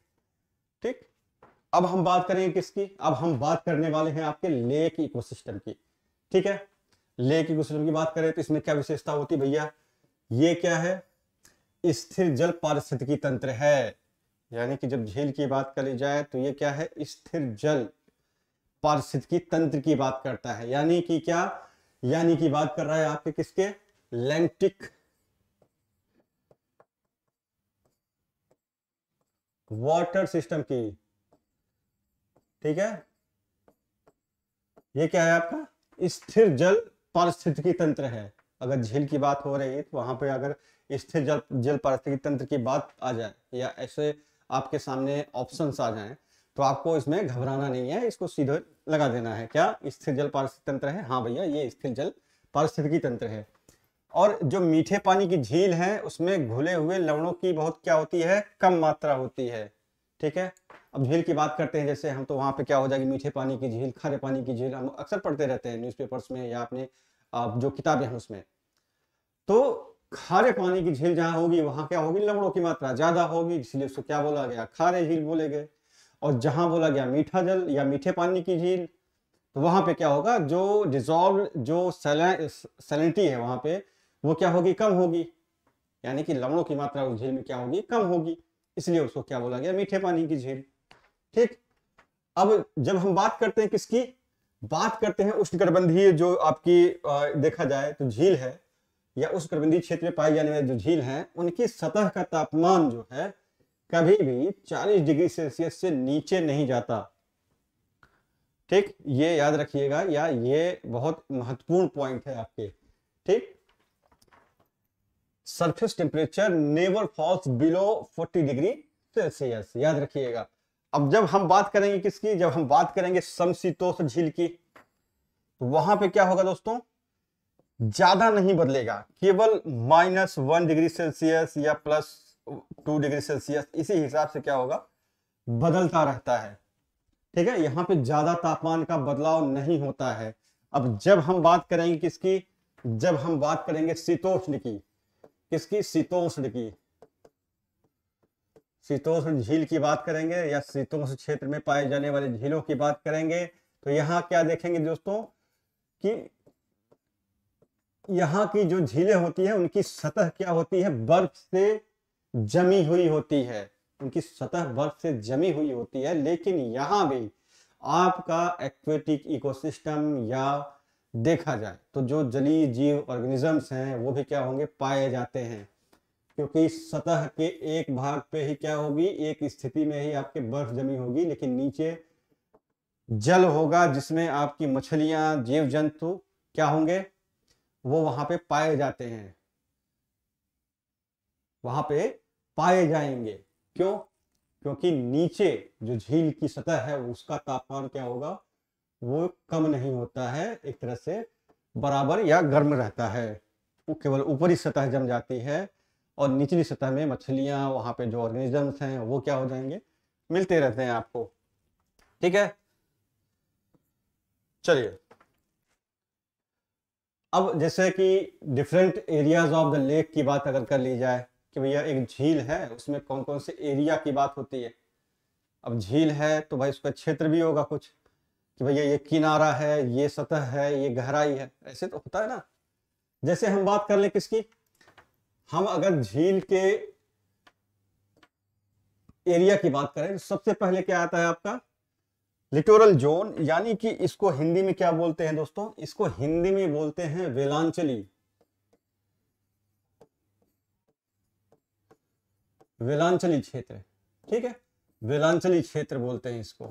ठीक अब हम बात करेंगे किसकी अब हम बात करने वाले हैं आपके लेक इकोसिस्टम की ठीक है लेक इकोसिस्टम की बात करें तो इसमें क्या विशेषता होती भैया ये क्या है स्थिर जल पारिस्थितिकी तंत्र है यानी कि जब झील की बात करी जाए तो ये क्या है स्थिर जल पारिस्थितिकी तंत्र की बात करता है यानी कि क्या यानी कि बात कर रहा है आपके किसके लेंटिक वाटर सिस्टम की ठीक है ये क्या है आपका स्थिर जल पारिस्थितिकी तंत्र है अगर झील की बात हो रही है तो वहां पे अगर स्थिर जल जल पारिस्थितिकी तंत्र की बात आ जाए या ऐसे आपके सामने ऑप्शंस आ जाए तो आपको इसमें घबराना नहीं है इसको सीधे लगा देना है क्या स्थिर जल पारिस्थितिक तंत्र है हाँ भैया ये स्थिर जल पारिस्थितिकी तंत्र है और जो मीठे पानी की झील है उसमें घुले हुए लवणों की बहुत क्या होती है कम मात्रा होती है ठीक है अब झील की बात करते हैं जैसे हम तो वहां पे क्या हो जाएगी मीठे पानी की झील खारे पानी की झील हम अक्सर पढ़ते रहते हैं न्यूज़पेपर्स में या अपने जो किताबें हैं उसमें तो खारे पानी की झील जहाँ होगी वहां क्या होगी लवणों की मात्रा ज़्यादा होगी इसलिए उसको क्या बोला गया खारे झील बोले गए और जहां बोला गया मीठा जल या मीठे पानी की झील तो वहां पे क्या होगा जो डिजॉल्व जो सैलिनिटी है वहां पे वो क्या होगी कम होगी यानी कि लवणों की मात्रा उस झील में क्या होगी कम होगी इसलिए उसको क्या बोला गया मीठे पानी की झील ठीक अब जब हम बात करते हैं किसकी बात करते हैं उष्णकटिबंधीय जो आपकी देखा जाए तो झील है या उष्णकटिबंधीय क्षेत्र में पाई जाने वाली जो झील है उनकी सतह का तापमान जो है कभी भी 40 डिग्री सेल्सियस से नीचे नहीं जाता ठीक ये याद रखिएगा या ये बहुत महत्वपूर्ण पॉइंट है आपके ठीक surface temperature never falls below 40 degree Celsius याद रखिएगा अब जब हम बात करेंगे किसकी जब हम बात करेंगे समशीतोष झील की तो वहां पे क्या होगा दोस्तों ज्यादा नहीं बदलेगा केवल माइनस वन डिग्री सेल्सियस या प्लस टू डिग्री सेल्सियस इसी हिसाब से क्या होगा बदलता रहता है ठीक है यहाँ पे ज्यादा तापमान का बदलाव नहीं होता है अब जब हम बात करेंगे किसकी जब हम बात करेंगे शीतोष्ण की किसकी शीतोष्ण की शीतोष्ण झील की बात करेंगे या शीतोष्ण क्षेत्र में पाए जाने वाले झीलों की बात करेंगे तो यहाँ क्या देखेंगे दोस्तों कि यहाँ की जो झीलें होती है उनकी सतह क्या होती है बर्फ से जमी हुई होती है उनकी सतह बर्फ से जमी हुई होती है लेकिन यहाँ भी आपका एक्वेटिक इकोसिस्टम या देखा जाए तो जो जलीय जीव ऑर्गेनिजम्स हैं वो भी क्या होंगे पाए जाते हैं क्योंकि सतह के एक भाग पे ही क्या होगी एक स्थिति में ही आपके बर्फ जमी होगी लेकिन नीचे जल होगा जिसमें आपकी मछलियां जीव जंतु क्या होंगे वो वहां पे पाए जाते हैं वहां पे पाए जाएंगे क्यों क्योंकि नीचे जो झील की सतह है उसका तापमान क्या होगा वो कम नहीं होता है एक तरह से बराबर या गर्म रहता है वो केवल ऊपरी सतह जम जाती है और निचली सतह में मछलियां वहां पे जो ऑर्गेनिजम्स हैं वो क्या हो जाएंगे मिलते रहते हैं आपको ठीक है चलिए अब जैसे कि different areas of the lake की बात अगर कर ली जाए कि भैया एक झील है उसमें कौन कौन से एरिया की बात होती है अब झील है तो भाई उसका क्षेत्र भी होगा कुछ कि भैया ये किनारा है ये सतह है ये गहराई है ऐसे तो होता है ना जैसे हम बात कर ले किसकी हम अगर झील के एरिया की बात करें तो सबसे पहले क्या आता है आपका लिटोरल जोन यानी कि इसको हिंदी में क्या बोलते हैं दोस्तों इसको हिंदी में बोलते हैं वेलांचली वेलांचली क्षेत्र ठीक है वेलांचली क्षेत्र बोलते हैं इसको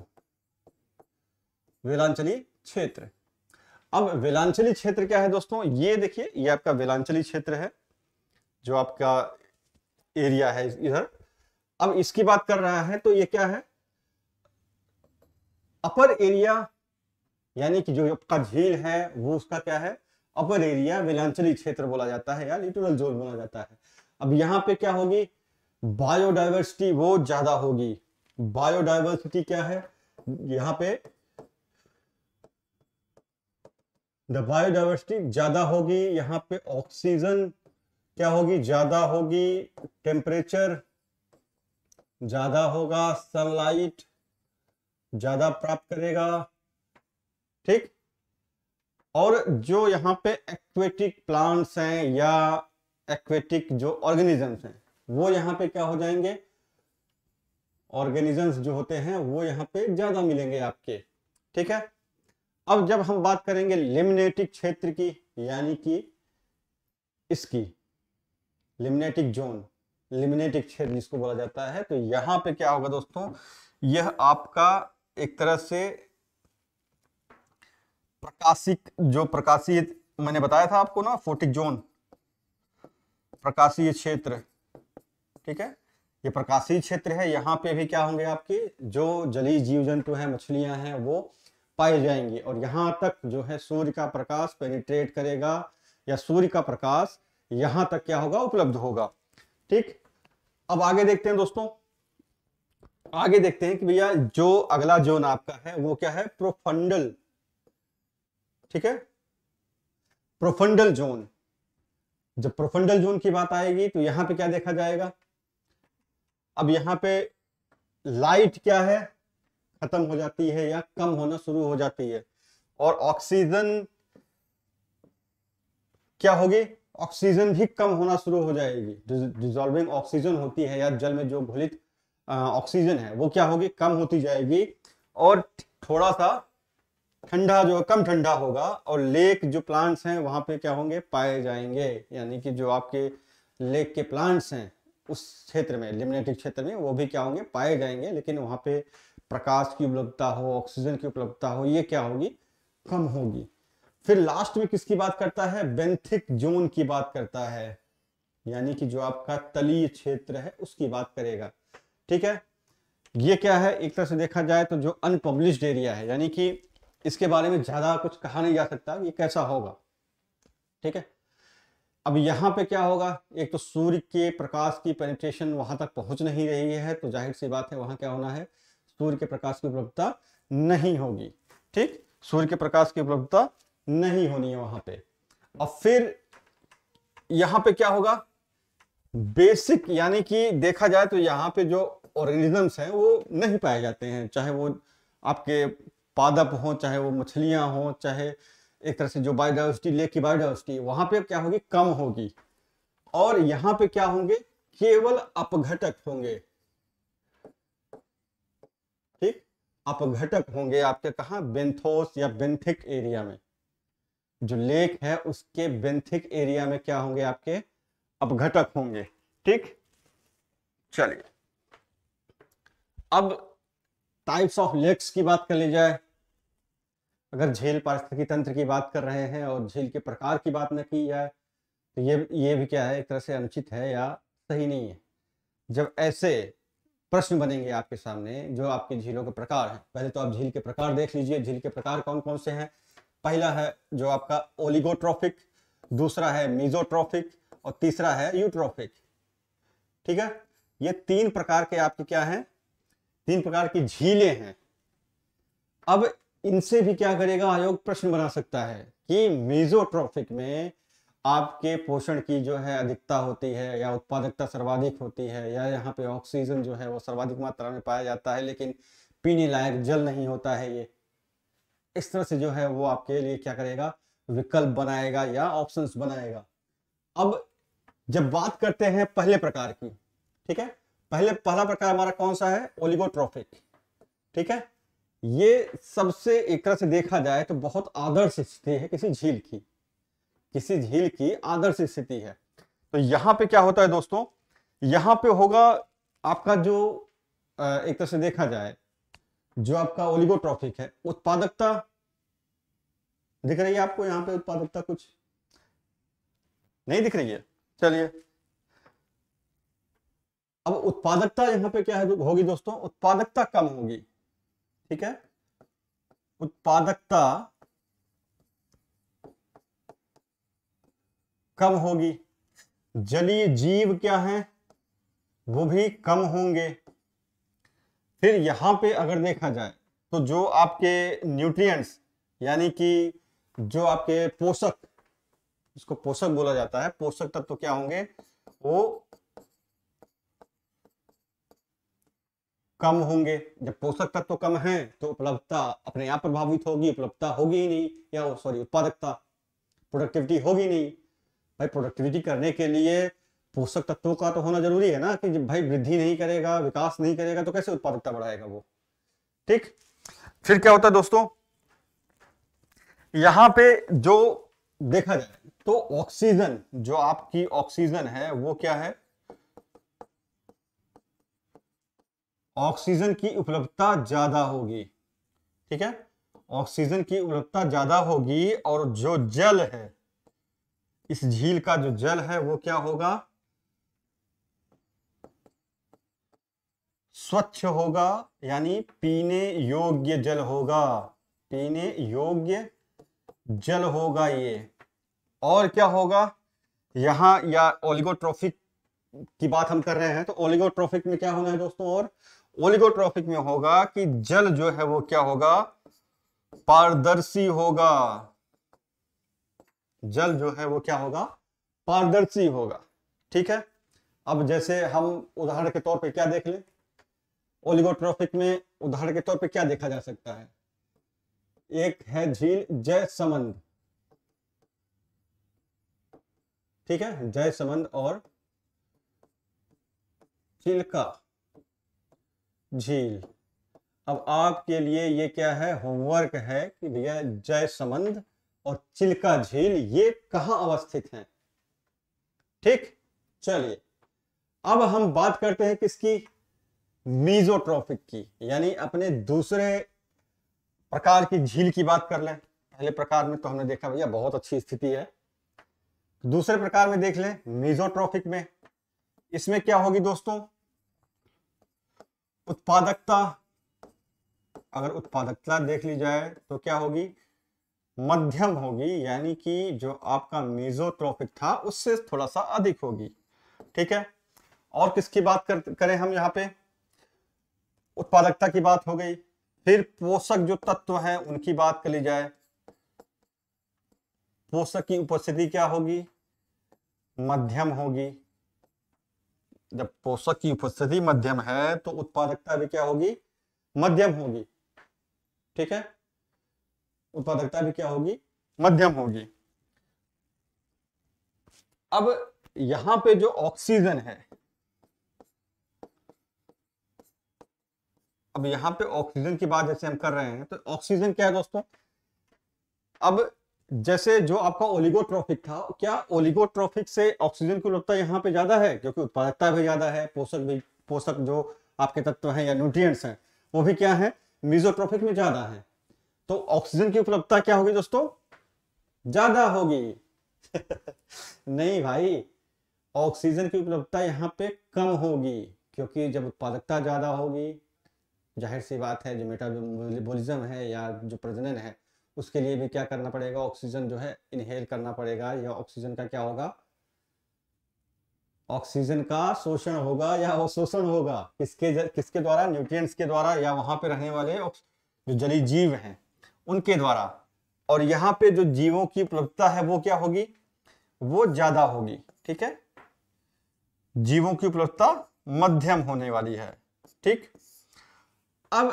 वेलांचली क्षेत्र अब वेलांचली क्षेत्र क्या है दोस्तों ये देखिए ये आपका वेलांचली क्षेत्र है जो आपका एरिया है इधर अब इसकी बात कर रहा है तो ये क्या है अपर एरिया यानी कि जो आपका झील है वो उसका क्या है अपर एरिया वेलांचली क्षेत्र बोला जाता है या लिटोरल जोन बोला जाता है अब यहां पे क्या होगी बायोडाइवर्सिटी वो ज्यादा होगी बायोडाइवर्सिटी क्या है यहां पे द बायोडाइवर्सिटी ज्यादा होगी यहां पे ऑक्सीजन क्या होगी ज्यादा होगी टेम्परेचर ज्यादा होगा सनलाइट ज्यादा प्राप्त करेगा ठीक और जो यहाँ पे एक्वेटिक प्लांट्स हैं या एक्वेटिक जो ऑर्गेनिजम्स हैं वो यहाँ पे क्या हो जाएंगे ऑर्गेनिजम्स जो होते हैं वो यहाँ पे ज्यादा मिलेंगे आपके ठीक है अब जब हम बात करेंगे लिमिनेटिक क्षेत्र की यानी कि इसकी लिमिनेटिक जोन लिमिनेटिक क्षेत्र जिसको बोला जाता है तो यहां पे क्या होगा दोस्तों यह आपका एक तरह से प्रकाशिक जो प्रकाशीय मैंने बताया था आपको ना फोटिक जोन प्रकाशीय क्षेत्र ठीक है ये प्रकाशीय क्षेत्र है यहाँ पे भी क्या होंगे आपकी जो जलीय जीव जंतु हैं मछलियां हैं वो पाई जाएंगी और यहाँ तक जो है सूर्य का प्रकाश पेनिट्रेट करेगा या सूर्य का प्रकाश यहां तक क्या होगा उपलब्ध होगा ठीक अब आगे देखते हैं दोस्तों आगे देखते हैं कि भैया जो अगला जोन आपका है वो क्या है प्रोफंडल ठीक है प्रोफंडल जोन जब प्रोफंडल जोन की बात आएगी तो यहां पे क्या देखा जाएगा अब यहाँ पे लाइट क्या है खत्म हो जाती है या कम होना शुरू हो जाती है और ऑक्सीजन क्या होगी ऑक्सीजन भी कम होना शुरू हो जाएगी डिजॉल्विंग ऑक्सीजन होती है या जल में जो घुलित ऑक्सीजन है वो क्या होगी कम होती जाएगी और थोड़ा सा ठंडा जो कम ठंडा होगा और लेक जो प्लांट्स हैं वहां पे क्या होंगे पाए जाएंगे यानी कि जो आपके लेक के प्लांट्स हैं उस क्षेत्र में लिमिनेटिक क्षेत्र में वो भी क्या होंगे पाए जाएंगे लेकिन वहाँ पे प्रकाश की उपलब्धता हो ऑक्सीजन की उपलब्धता हो ये क्या होगी कम होगी फिर लास्ट में किसकी बात करता है बेंथिक जोन की बात करता है यानी कि जो आपका तलीय क्षेत्र है उसकी बात करेगा ठीक है ये क्या है एक तरह से देखा जाए तो जो अनपब्लिश्ड एरिया है यानी कि इसके बारे में ज्यादा कुछ कहा नहीं जा सकता ये कैसा होगा ठीक है अब यहाँ पे क्या होगा एक तो सूर्य के प्रकाश की पेनिट्रेशन वहां तक पहुंच नहीं रही है तो जाहिर सी बात है वहां क्या होना है सूर्य के प्रकाश की उपलब्धता नहीं होगी ठीक सूर्य के प्रकाश की उपलब्धता नहीं होनी है वहां पे और फिर यहाँ पे क्या होगा बेसिक यानी कि देखा जाए तो यहाँ पे जो ऑर्गेनिजम्स हैं वो नहीं पाए जाते हैं चाहे वो आपके पादप हों चाहे वो मछलियां हों चाहे एक तरह से जो बायोडाइवर्सिटी लेक की बायोडाइवर्सिटी वहां पे क्या होगी कम होगी और यहां पे क्या होंगे केवल अपघटक होंगे ठीक अपघटक होंगे आपके कहा बेंथोस या बेंथिक एरिया में जो लेक है उसके बेंथिक एरिया में क्या होंगे आपके अपघटक होंगे ठीक चलिए अब टाइप्स ऑफ लेक्स की बात कर ली जाए अगर झील पारिस्थितिकी तंत्र की बात कर रहे हैं और झील के प्रकार की बात न की जाए तो ये ये भी क्या है एक तरह से अनुचित है या सही नहीं है जब ऐसे प्रश्न बनेंगे आपके सामने जो आपके झीलों के प्रकार हैं पहले तो आप झील के प्रकार देख लीजिए झील के प्रकार कौन कौन से हैं पहला है जो आपका ओलिगोट्रॉफिक दूसरा है मीजोट्रॉफिक और तीसरा है यूट्रॉफिक ठीक है ये तीन प्रकार के आपके क्या हैं तीन प्रकार की झीलें हैं अब इनसे भी क्या करेगा आयोग प्रश्न बना सकता है कि मेजोट्रॉफिक में आपके पोषण की जो है अधिकता होती है या उत्पादकता सर्वाधिक होती है या यहाँ पे ऑक्सीजन जो है वो सर्वाधिक मात्रा में पाया जाता है लेकिन पीने लायक जल नहीं होता है ये इस तरह से जो है वो आपके लिए क्या करेगा विकल्प बनाएगा या ऑप्शंस बनाएगा अब जब बात करते हैं पहले प्रकार की ठीक है पहले पहला प्रकार हमारा कौन सा है ओलिगोट्रॉफिक ठीक है ये सबसे एक तरह से देखा जाए तो बहुत आदर्श स्थिति है किसी झील की किसी झील की आदर्श स्थिति है तो यहां पे क्या होता है दोस्तों यहां पे होगा आपका जो एक तरह से देखा जाए जो आपका ओलिगोट्रॉफिक है उत्पादकता दिख रही है आपको यहां पे उत्पादकता कुछ नहीं दिख रही है चलिए अब उत्पादकता यहां पे क्या है होगी दोस्तों उत्पादकता कम होगी ठीक है उत्पादकता कम होगी जलीय जीव क्या है वो भी कम होंगे फिर यहां पे अगर देखा जाए तो जो आपके न्यूट्रिएंट्स यानी कि जो आपके पोषक इसको पोषक बोला जाता है पोषक तत्व तो क्या होंगे वो कम होंगे जब पोषक तत्व तो कम है तो उपलब्धता अपने आप प्रभावित होगी उपलब्धता होगी ही नहीं या सॉरी उत्पादकता प्रोडक्टिविटी होगी नहीं भाई प्रोडक्टिविटी करने के लिए पोषक तत्वों का तो होना जरूरी है ना कि जब भाई वृद्धि नहीं करेगा विकास नहीं करेगा तो कैसे उत्पादकता बढ़ाएगा वो ठीक फिर क्या होता है दोस्तों यहां पे जो देखा जाए तो ऑक्सीजन जो आपकी ऑक्सीजन है वो क्या है ऑक्सीजन की उपलब्धता ज़्यादा होगी ठीक है ऑक्सीजन की उपलब्धता ज़्यादा होगी और जो जल है इस झील का जो जल है वो क्या होगा स्वच्छ होगा यानी पीने योग्य जल होगा पीने योग्य जल होगा ये और क्या होगा यहां या ओलिगोट्रॉफिक की बात हम कर रहे हैं तो ओलिगोट्रॉफिक में क्या होना है दोस्तों और ओलिगोट्रॉफिक में होगा कि जल जो है वो क्या होगा पारदर्शी होगा जल जो है वो क्या होगा पारदर्शी होगा ठीक है अब जैसे हम उदाहरण के तौर पे क्या देख लें ओलिगोट्रॉफिक में उदाहरण के तौर पे क्या देखा जा सकता है एक है झील जय समंद ठीक है जय समंद और झील का झील अब आपके लिए ये क्या है होमवर्क है कि भैया जय समंद और चिल्का झील ये कहां अवस्थित हैं ठीक चलिए अब हम बात करते हैं किसकी मीजोट्रॉफिक की यानी अपने दूसरे प्रकार की झील की बात कर लें पहले प्रकार में तो हमने देखा भैया बहुत अच्छी स्थिति है दूसरे प्रकार में देख लें मीजोट्रॉफिक में इसमें क्या होगी दोस्तों उत्पादकता अगर उत्पादकता देख ली जाए तो क्या होगी मध्यम होगी यानी कि जो आपका मेजोट्रॉफिक था उससे थोड़ा सा अधिक होगी ठीक है और किसकी बात कर, करें हम यहाँ पे उत्पादकता की बात हो गई फिर पोषक जो तत्व हैं उनकी बात कर ली जाए पोषक की उपस्थिति क्या होगी मध्यम होगी जब पोषक की उपस्थिति मध्यम है तो उत्पादकता भी क्या होगी मध्यम होगी ठीक है उत्पादकता भी क्या होगी मध्यम होगी अब यहां पे जो ऑक्सीजन है अब यहां पे ऑक्सीजन की बात जैसे हम कर रहे हैं तो ऑक्सीजन क्या है दोस्तों अब जैसे जो आपका ओलिगोट्रॉफिक था क्या ओलिगोट्रॉफिक से ऑक्सीजन की उपलब्धता यहाँ पे ज्यादा है क्योंकि उत्पादकता भी ज्यादा है पोषक भी पोषक जो आपके तत्व हैं या न्यूट्रिएंट्स हैं वो भी क्या है मीजोट्रॉफिक में ज्यादा है तो ऑक्सीजन की उपलब्धता क्या होगी दोस्तों ज्यादा होगी नहीं भाई ऑक्सीजन की उपलब्धता यहाँ पे कम होगी क्योंकि जब उत्पादकता ज्यादा होगी जाहिर सी बात है जो मेटाबोलिज्म है या जो प्रजनन है उसके लिए भी क्या करना पड़ेगा ऑक्सीजन जो है इनहेल करना पड़ेगा या ऑक्सीजन का क्या होगा ऑक्सीजन का शोषण होगा या अवशोषण होगा किसके किसके द्वारा न्यूट्रिएंट्स के द्वारा या वहां पे रहने वाले जो जली जीव हैं उनके द्वारा और यहाँ पे जो जीवों की उपलब्धता है वो क्या होगी वो ज्यादा होगी ठीक है जीवों की उपलब्धता मध्यम होने वाली है ठीक अब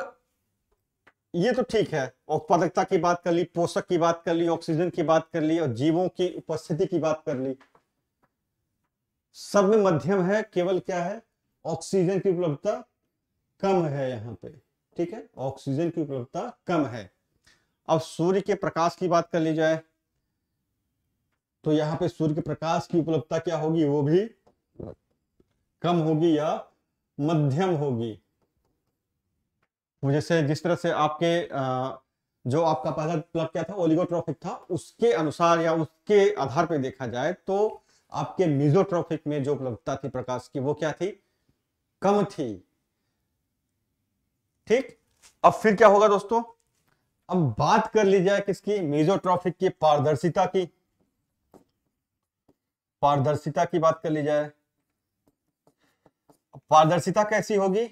ये तो ठीक है उत्पादकता की बात कर ली पोषक की बात कर ली ऑक्सीजन की बात कर ली और जीवों की उपस्थिति की बात कर ली सब में मध्यम है केवल क्या है ऑक्सीजन की उपलब्धता कम है यहाँ पे ठीक है ऑक्सीजन की उपलब्धता कम है अब सूर्य के प्रकाश की बात कर ली जाए तो यहाँ पे सूर्य के प्रकाश की उपलब्धता क्या होगी वो भी कम होगी या मध्यम होगी जैसे जिस तरह से आपके जो आपका पहला क्लब क्या था ओलिगोट्रॉफिक था उसके अनुसार या उसके आधार पर देखा जाए तो आपके मिजोट्रॉफिक में जो उपलब्धता थी प्रकाश की वो क्या थी कम थी ठीक अब फिर क्या होगा दोस्तों अब बात कर ली जाए किसकी मेजोट्रॉफिक की पारदर्शिता की पारदर्शिता की बात कर ली जाए पारदर्शिता कैसी होगी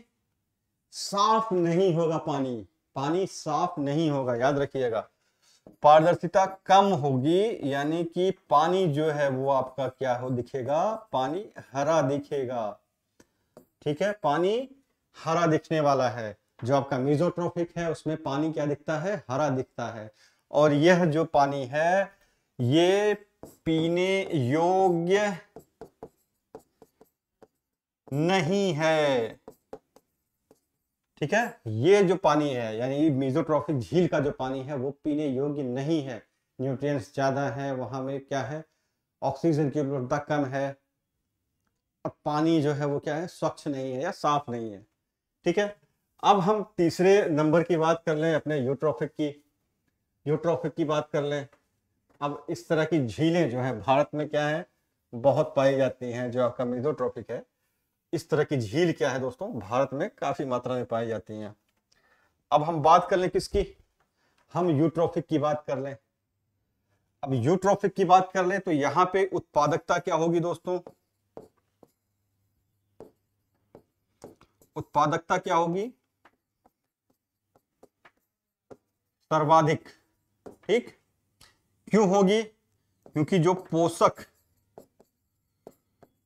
साफ नहीं होगा पानी पानी साफ नहीं होगा याद रखिएगा पारदर्शिता कम होगी यानी कि पानी जो है वो आपका क्या हो दिखेगा पानी हरा दिखेगा ठीक है पानी हरा दिखने वाला है जो आपका मीजोट्रोफिक है उसमें पानी क्या दिखता है हरा दिखता है और यह जो पानी है ये पीने योग्य नहीं है ठीक है ये जो पानी है यानी मीजोट्रॉफिक झील का जो पानी है वो पीने योग्य नहीं है न्यूट्रिएंट्स ज़्यादा है वहां में क्या है ऑक्सीजन की उपलब्धता कम है और पानी जो है वो क्या है स्वच्छ नहीं है या साफ नहीं है ठीक है अब हम तीसरे नंबर की बात कर लें अपने यूट्रॉफिक की यूट्रॉफिक की बात कर लें अब इस तरह की झीलें जो है भारत में क्या है बहुत पाई जाती हैं जो आपका मेजोट्रॉफिक है इस तरह की झील क्या है दोस्तों भारत में काफी मात्रा में पाई जाती हैं अब हम बात कर लें किसकी हम यूट्रॉफिक की बात कर लें अब यूट्रॉफिक की बात कर लें तो यहां पे उत्पादकता क्या होगी दोस्तों उत्पादकता क्या होगी सर्वाधिक ठीक क्यों होगी क्योंकि जो पोषक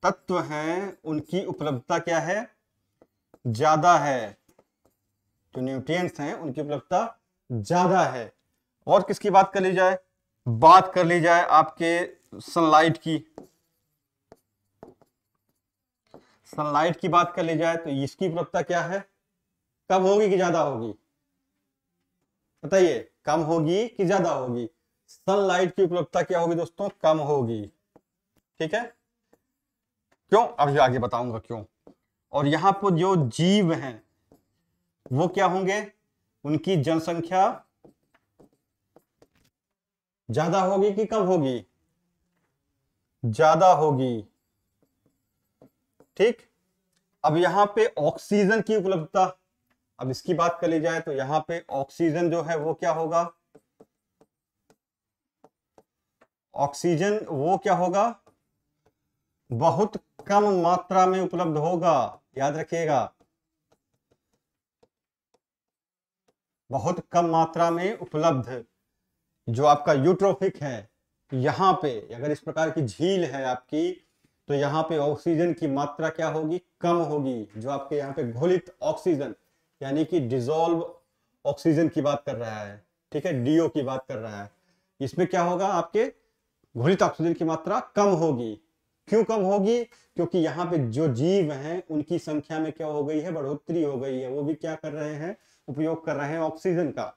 तत्व हैं उनकी उपलब्धता क्या है ज्यादा है जो न्यूट्रिएंट्स हैं उनकी उपलब्धता ज्यादा है और किसकी बात कर ली जाए बात कर ली जाए आपके सनलाइट की सनलाइट की बात कर ली जाए तो इसकी उपलब्धता क्या है कम होगी कि ज्यादा होगी बताइए कम होगी कि ज्यादा होगी सनलाइट की उपलब्धता क्या होगी दोस्तों कम होगी ठीक है क्यों अभी आगे बताऊंगा क्यों और यहां पर जो जीव हैं वो क्या होंगे उनकी जनसंख्या ज्यादा होगी कि कम होगी ज्यादा होगी ठीक अब यहां पे ऑक्सीजन की उपलब्धता अब इसकी बात कर ली जाए तो यहां पे ऑक्सीजन जो है वो क्या होगा ऑक्सीजन वो क्या होगा बहुत कम मात्रा में उपलब्ध होगा याद रखिएगा बहुत कम मात्रा में उपलब्ध जो आपका यूट्रोफिक है यहां पे अगर इस प्रकार की झील है आपकी तो यहाँ पे ऑक्सीजन की मात्रा क्या होगी कम होगी जो आपके यहाँ पे घोलित ऑक्सीजन यानी कि डिजोल्व ऑक्सीजन की बात कर रहा है ठीक है डीओ की बात कर रहा है इसमें क्या होगा आपके घोलित ऑक्सीजन की मात्रा कम होगी क्यों कम होगी क्योंकि यहाँ पे जो जीव हैं उनकी संख्या में क्या हो गई है बढ़ोतरी हो गई है वो भी क्या कर रहे हैं उपयोग कर रहे हैं ऑक्सीजन का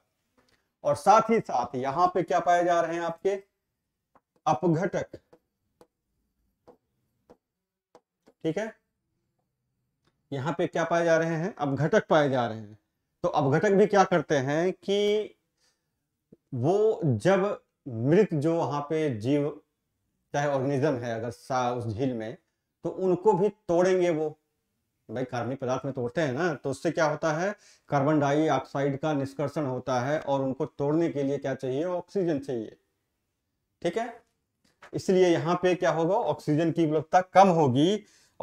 और साथ ही साथ यहाँ पे क्या पाए जा रहे हैं आपके अपघटक ठीक है यहाँ पे क्या पाए जा रहे हैं अपघटक पाए जा रहे हैं तो अपघटक भी क्या करते हैं कि वो जब मृत जो वहां पे जीव चाहे ऑर्गेनिज्म है अगर सा उस झील में तो उनको भी तोड़ेंगे वो भाई कार्बनिक पदार्थ में तोड़ते हैं ना तो उससे क्या होता है कार्बन डाइऑक्साइड का निष्कर्षण होता है और उनको तोड़ने के लिए क्या चाहिए ऑक्सीजन चाहिए ठीक है इसलिए यहाँ पे क्या होगा ऑक्सीजन की उपलब्धता कम होगी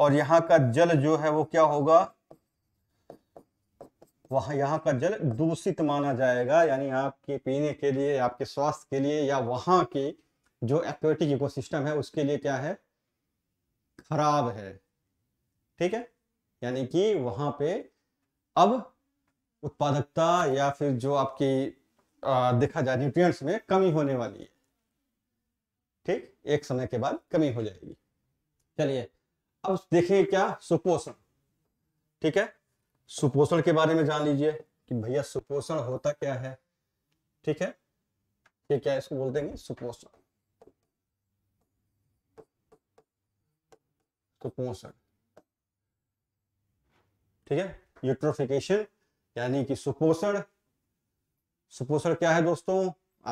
और यहाँ का जल जो है वो क्या होगा वहा यहाँ का जल दूषित माना जाएगा यानी आपके पीने के लिए आपके स्वास्थ्य के लिए या वहां की जो एक्वेटिक इकोसिस्टम है उसके लिए क्या है खराब है ठीक है यानी कि वहां पे अब उत्पादकता या फिर जो आपकी आ, देखा जाए न्यूट्रिएंट्स में कमी होने वाली है ठीक एक समय के बाद कमी हो जाएगी चलिए अब देखिए क्या सुपोषण ठीक है सुपोषण के बारे में जान लीजिए कि भैया सुपोषण होता क्या है ठीक है ये क्या इसको बोलते हैं सुपोषण तो पहुंच ठीक है यूट्रोफिकेशन यानी कि सुपोषण सुपोषण क्या है दोस्तों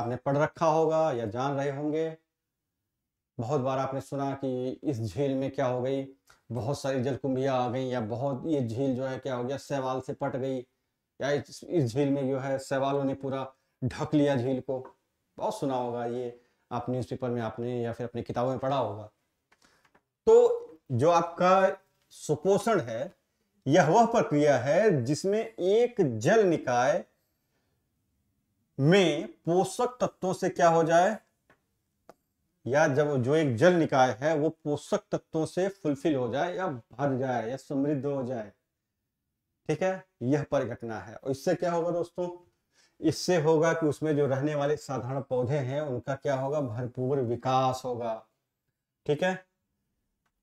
आपने पढ़ रखा होगा या जान रहे होंगे बहुत बार आपने सुना कि इस झील में क्या हो गई बहुत सारी जलकुंभियाँ आ गई या बहुत ये झील जो है क्या हो गया सवाल से पट गई या इस झील में जो है सवालों ने पूरा ढक लिया झील को बहुत सुना होगा ये आप न्यूज़पेपर में आपने या फिर अपनी किताबों में पढ़ा होगा तो जो आपका सुपोषण है यह वह प्रक्रिया है जिसमें एक जल निकाय में पोषक तत्वों से क्या हो जाए या जब जो एक जल निकाय है वो पोषक तत्वों से फुलफिल हो जाए या भर जाए या समृद्ध हो जाए ठीक है यह परिघटना है और इससे क्या होगा दोस्तों इससे होगा कि उसमें जो रहने वाले साधारण पौधे हैं उनका क्या होगा भरपूर विकास होगा ठीक है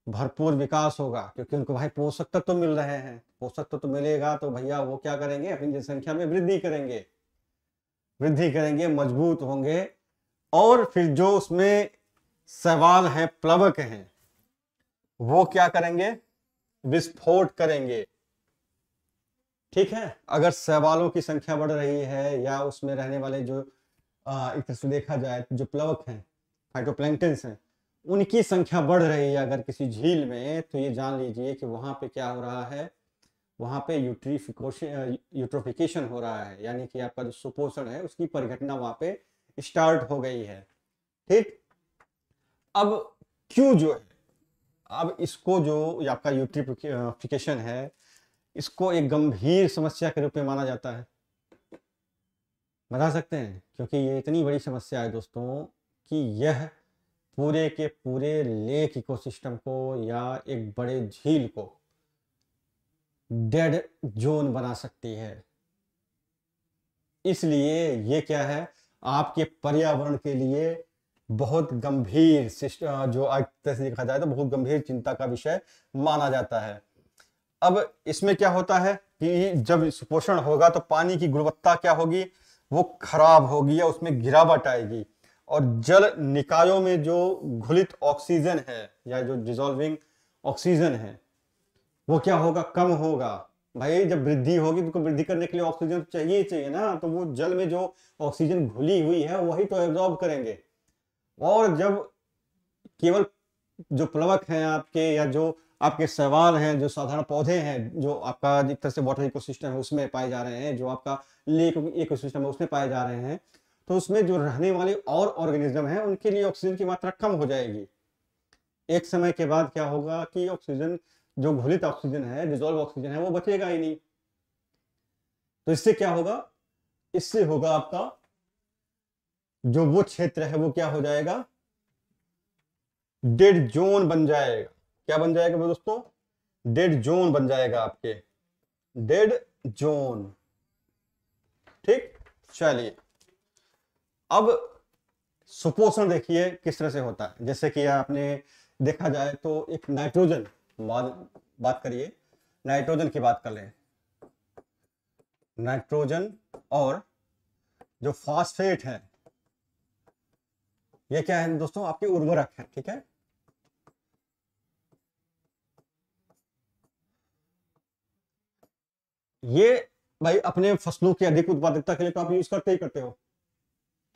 भरपूर विकास होगा क्योंकि उनको भाई पोषक तत्व तो मिल रहे हैं पोषक तत्व तो मिलेगा तो भैया वो क्या करेंगे अपनी जनसंख्या में वृद्धि करेंगे वृद्धि करेंगे मजबूत होंगे और फिर जो उसमें सवाल है प्लवक हैं वो क्या करेंगे विस्फोट करेंगे ठीक है अगर सवालों की संख्या बढ़ रही है या उसमें रहने वाले जो एक तरह से देखा जाए जो प्लवक हैं फाइटोप्लैंक्टन्स हैं उनकी संख्या बढ़ रही है अगर किसी झील में तो ये जान लीजिए कि वहाँ पे क्या हो रहा है वहाँ पे यूट्रीफिकोशन यूट्रोफिकेशन हो रहा है यानी कि आपका जो सुपोषण है उसकी परिघटना वहाँ पे स्टार्ट हो गई है ठीक अब क्यों जो है अब इसको जो आपका यूट्रीफिकेशन है इसको एक गंभीर समस्या के रूप में माना जाता है बता सकते हैं क्योंकि ये इतनी बड़ी समस्या है दोस्तों कि यह पूरे के पूरे लेक इकोसिस्टम को या एक बड़े झील को डेड जोन बना सकती है इसलिए ये क्या है आपके पर्यावरण के लिए बहुत गंभीर जो आज से देखा जाए तो बहुत गंभीर चिंता का विषय माना जाता है अब इसमें क्या होता है कि जब सुपोषण होगा तो पानी की गुणवत्ता क्या होगी वो खराब होगी या उसमें गिरावट आएगी और जल निकायों में जो घुलित ऑक्सीजन है या जो डिजोल्विंग ऑक्सीजन है वो क्या होगा कम होगा भाई जब वृद्धि होगी तो वृद्धि करने के लिए ऑक्सीजन तो चाहिए चाहिए ना तो वो जल में जो ऑक्सीजन घुली हुई है वही तो एब्जॉर्ब करेंगे और जब केवल जो प्लवक हैं आपके या जो आपके सवाल हैं जो साधारण पौधे हैं जो आपका जिस तरह से वाटर इकोसिस्टम है उसमें पाए जा रहे हैं जो आपका लेक इकोसिस्टम है उसमें पाए जा रहे हैं तो उसमें जो रहने वाले और ऑर्गेनिज्म हैं उनके लिए ऑक्सीजन की मात्रा कम हो जाएगी एक समय के बाद क्या होगा कि ऑक्सीजन जो घुलित ऑक्सीजन है डिजोल्व ऑक्सीजन है वो बचेगा ही नहीं तो इससे क्या होगा इससे होगा आपका जो वो क्षेत्र है वो क्या हो जाएगा डेड जोन बन जाएगा क्या बन जाएगा दोस्तों डेड जोन बन जाएगा आपके डेड जोन ठीक चलिए अब सुपोषण देखिए किस तरह से होता है जैसे कि आपने देखा जाए तो एक नाइट्रोजन बात बात करिए नाइट्रोजन की बात कर लें नाइट्रोजन और जो फॉस्फेट है ये क्या है दोस्तों आपके उर्वरक है ठीक है ये भाई अपने फसलों की अधिक उत्पादकता के लिए तो आप यूज करते ही करते हो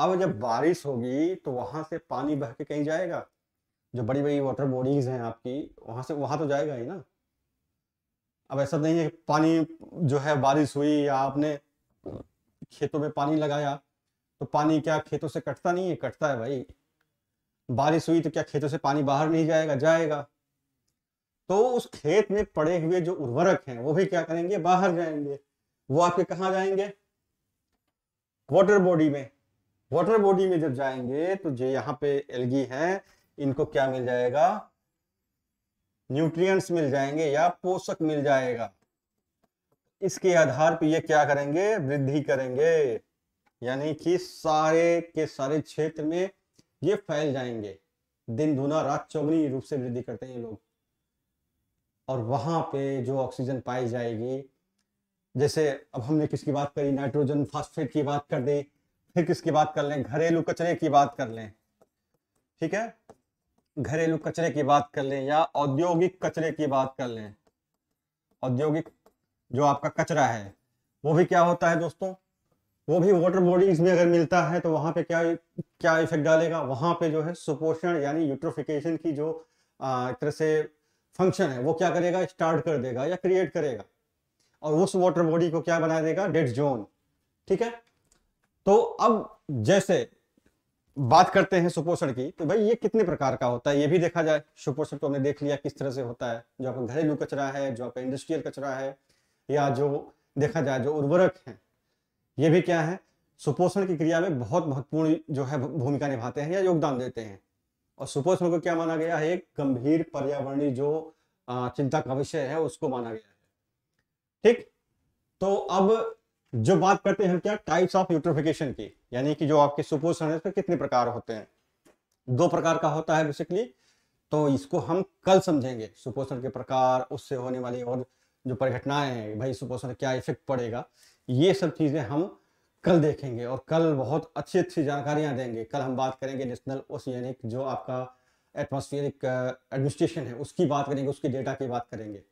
अब जब बारिश होगी तो वहां से पानी बह के कहीं जाएगा जो बड़ी बड़ी वाटर बॉडीज हैं आपकी वहां से वहां तो जाएगा ही ना अब ऐसा नहीं है पानी जो है बारिश हुई या आपने खेतों में पानी लगाया तो पानी क्या खेतों से कटता नहीं है कटता है भाई बारिश हुई तो क्या खेतों से पानी बाहर नहीं जाएगा जाएगा तो उस खेत में पड़े हुए जो उर्वरक हैं वो भी क्या करेंगे बाहर जाएंगे वो आपके कहाँ जाएंगे वाटर बॉडी में वाटर बॉडी में जब जाएंगे तो जो यहाँ पे एलगी हैं इनको क्या मिल जाएगा न्यूट्रिएंट्स मिल जाएंगे या पोषक मिल जाएगा इसके आधार पे ये क्या करेंगे वृद्धि करेंगे यानी कि सारे के सारे क्षेत्र में ये फैल जाएंगे दिन धुना रात चौगनी रूप से वृद्धि करते हैं लोग और वहां पे जो ऑक्सीजन पाई जाएगी जैसे अब हमने किसकी बात करी नाइट्रोजन फास्फेट की बात कर दी फिर किसकी बात कर लें घरेलू कचरे की बात कर लें ठीक है घरेलू कचरे की बात कर लें या औद्योगिक कचरे की बात कर लें औद्योगिक जो आपका कचरा है वो भी क्या होता है दोस्तों वो भी वाटर बॉडीज में अगर मिलता है तो वहां पे क्या क्या इफेक्ट डालेगा वहां पे जो है सुपोषण यानी यूट्रोफिकेशन की जो एक तरह से फंक्शन है वो क्या करेगा स्टार्ट कर देगा या क्रिएट करेगा और उस वाटर बॉडी को क्या बना देगा डेड जोन ठीक है तो अब जैसे बात करते हैं सुपोषण की तो भाई ये कितने प्रकार का होता है ये भी देखा जाए सुपोषण तो हमने देख लिया किस तरह से होता है जो आपका घरेलू कचरा है जो आपका इंडस्ट्रियल कचरा है या जो देखा जाए जो उर्वरक है ये भी क्या है सुपोषण की क्रिया में बहुत महत्वपूर्ण जो है भूमिका निभाते हैं या योगदान देते हैं और सुपोषण को क्या माना गया है एक गंभीर पर्यावरणीय जो चिंता का विषय है उसको माना गया है ठीक तो अब जो बात करते हैं क्या टाइप्स ऑफ यूट्रोफिकेशन की यानी कि जो आपके सुपोषण है कितने प्रकार होते हैं दो प्रकार का होता है बेसिकली तो इसको हम कल समझेंगे सुपोषण के प्रकार उससे होने वाली और जो परिघटनाएं हैं भाई सुपोषण क्या इफेक्ट पड़ेगा ये सब चीज़ें हम कल देखेंगे और कल बहुत अच्छी अच्छी जानकारियां देंगे कल हम बात करेंगे नेशनल ओसियनिक जो आपका एटमोस्फियरिक एडमिनिस्ट्रेशन है उसकी बात करेंगे उसके डेटा की बात करेंगे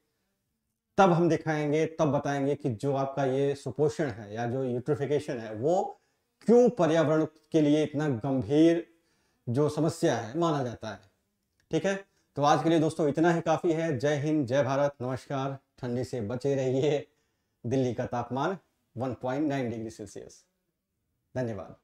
तब हम दिखाएंगे तब बताएंगे कि जो आपका ये सुपोषण है या जो यूट्रिफिकेशन है वो क्यों पर्यावरण के लिए इतना गंभीर जो समस्या है माना जाता है ठीक है तो आज के लिए दोस्तों इतना ही काफ़ी है जय हिंद जय भारत नमस्कार ठंडी से बचे रहिए दिल्ली का तापमान 1.9 डिग्री सेल्सियस धन्यवाद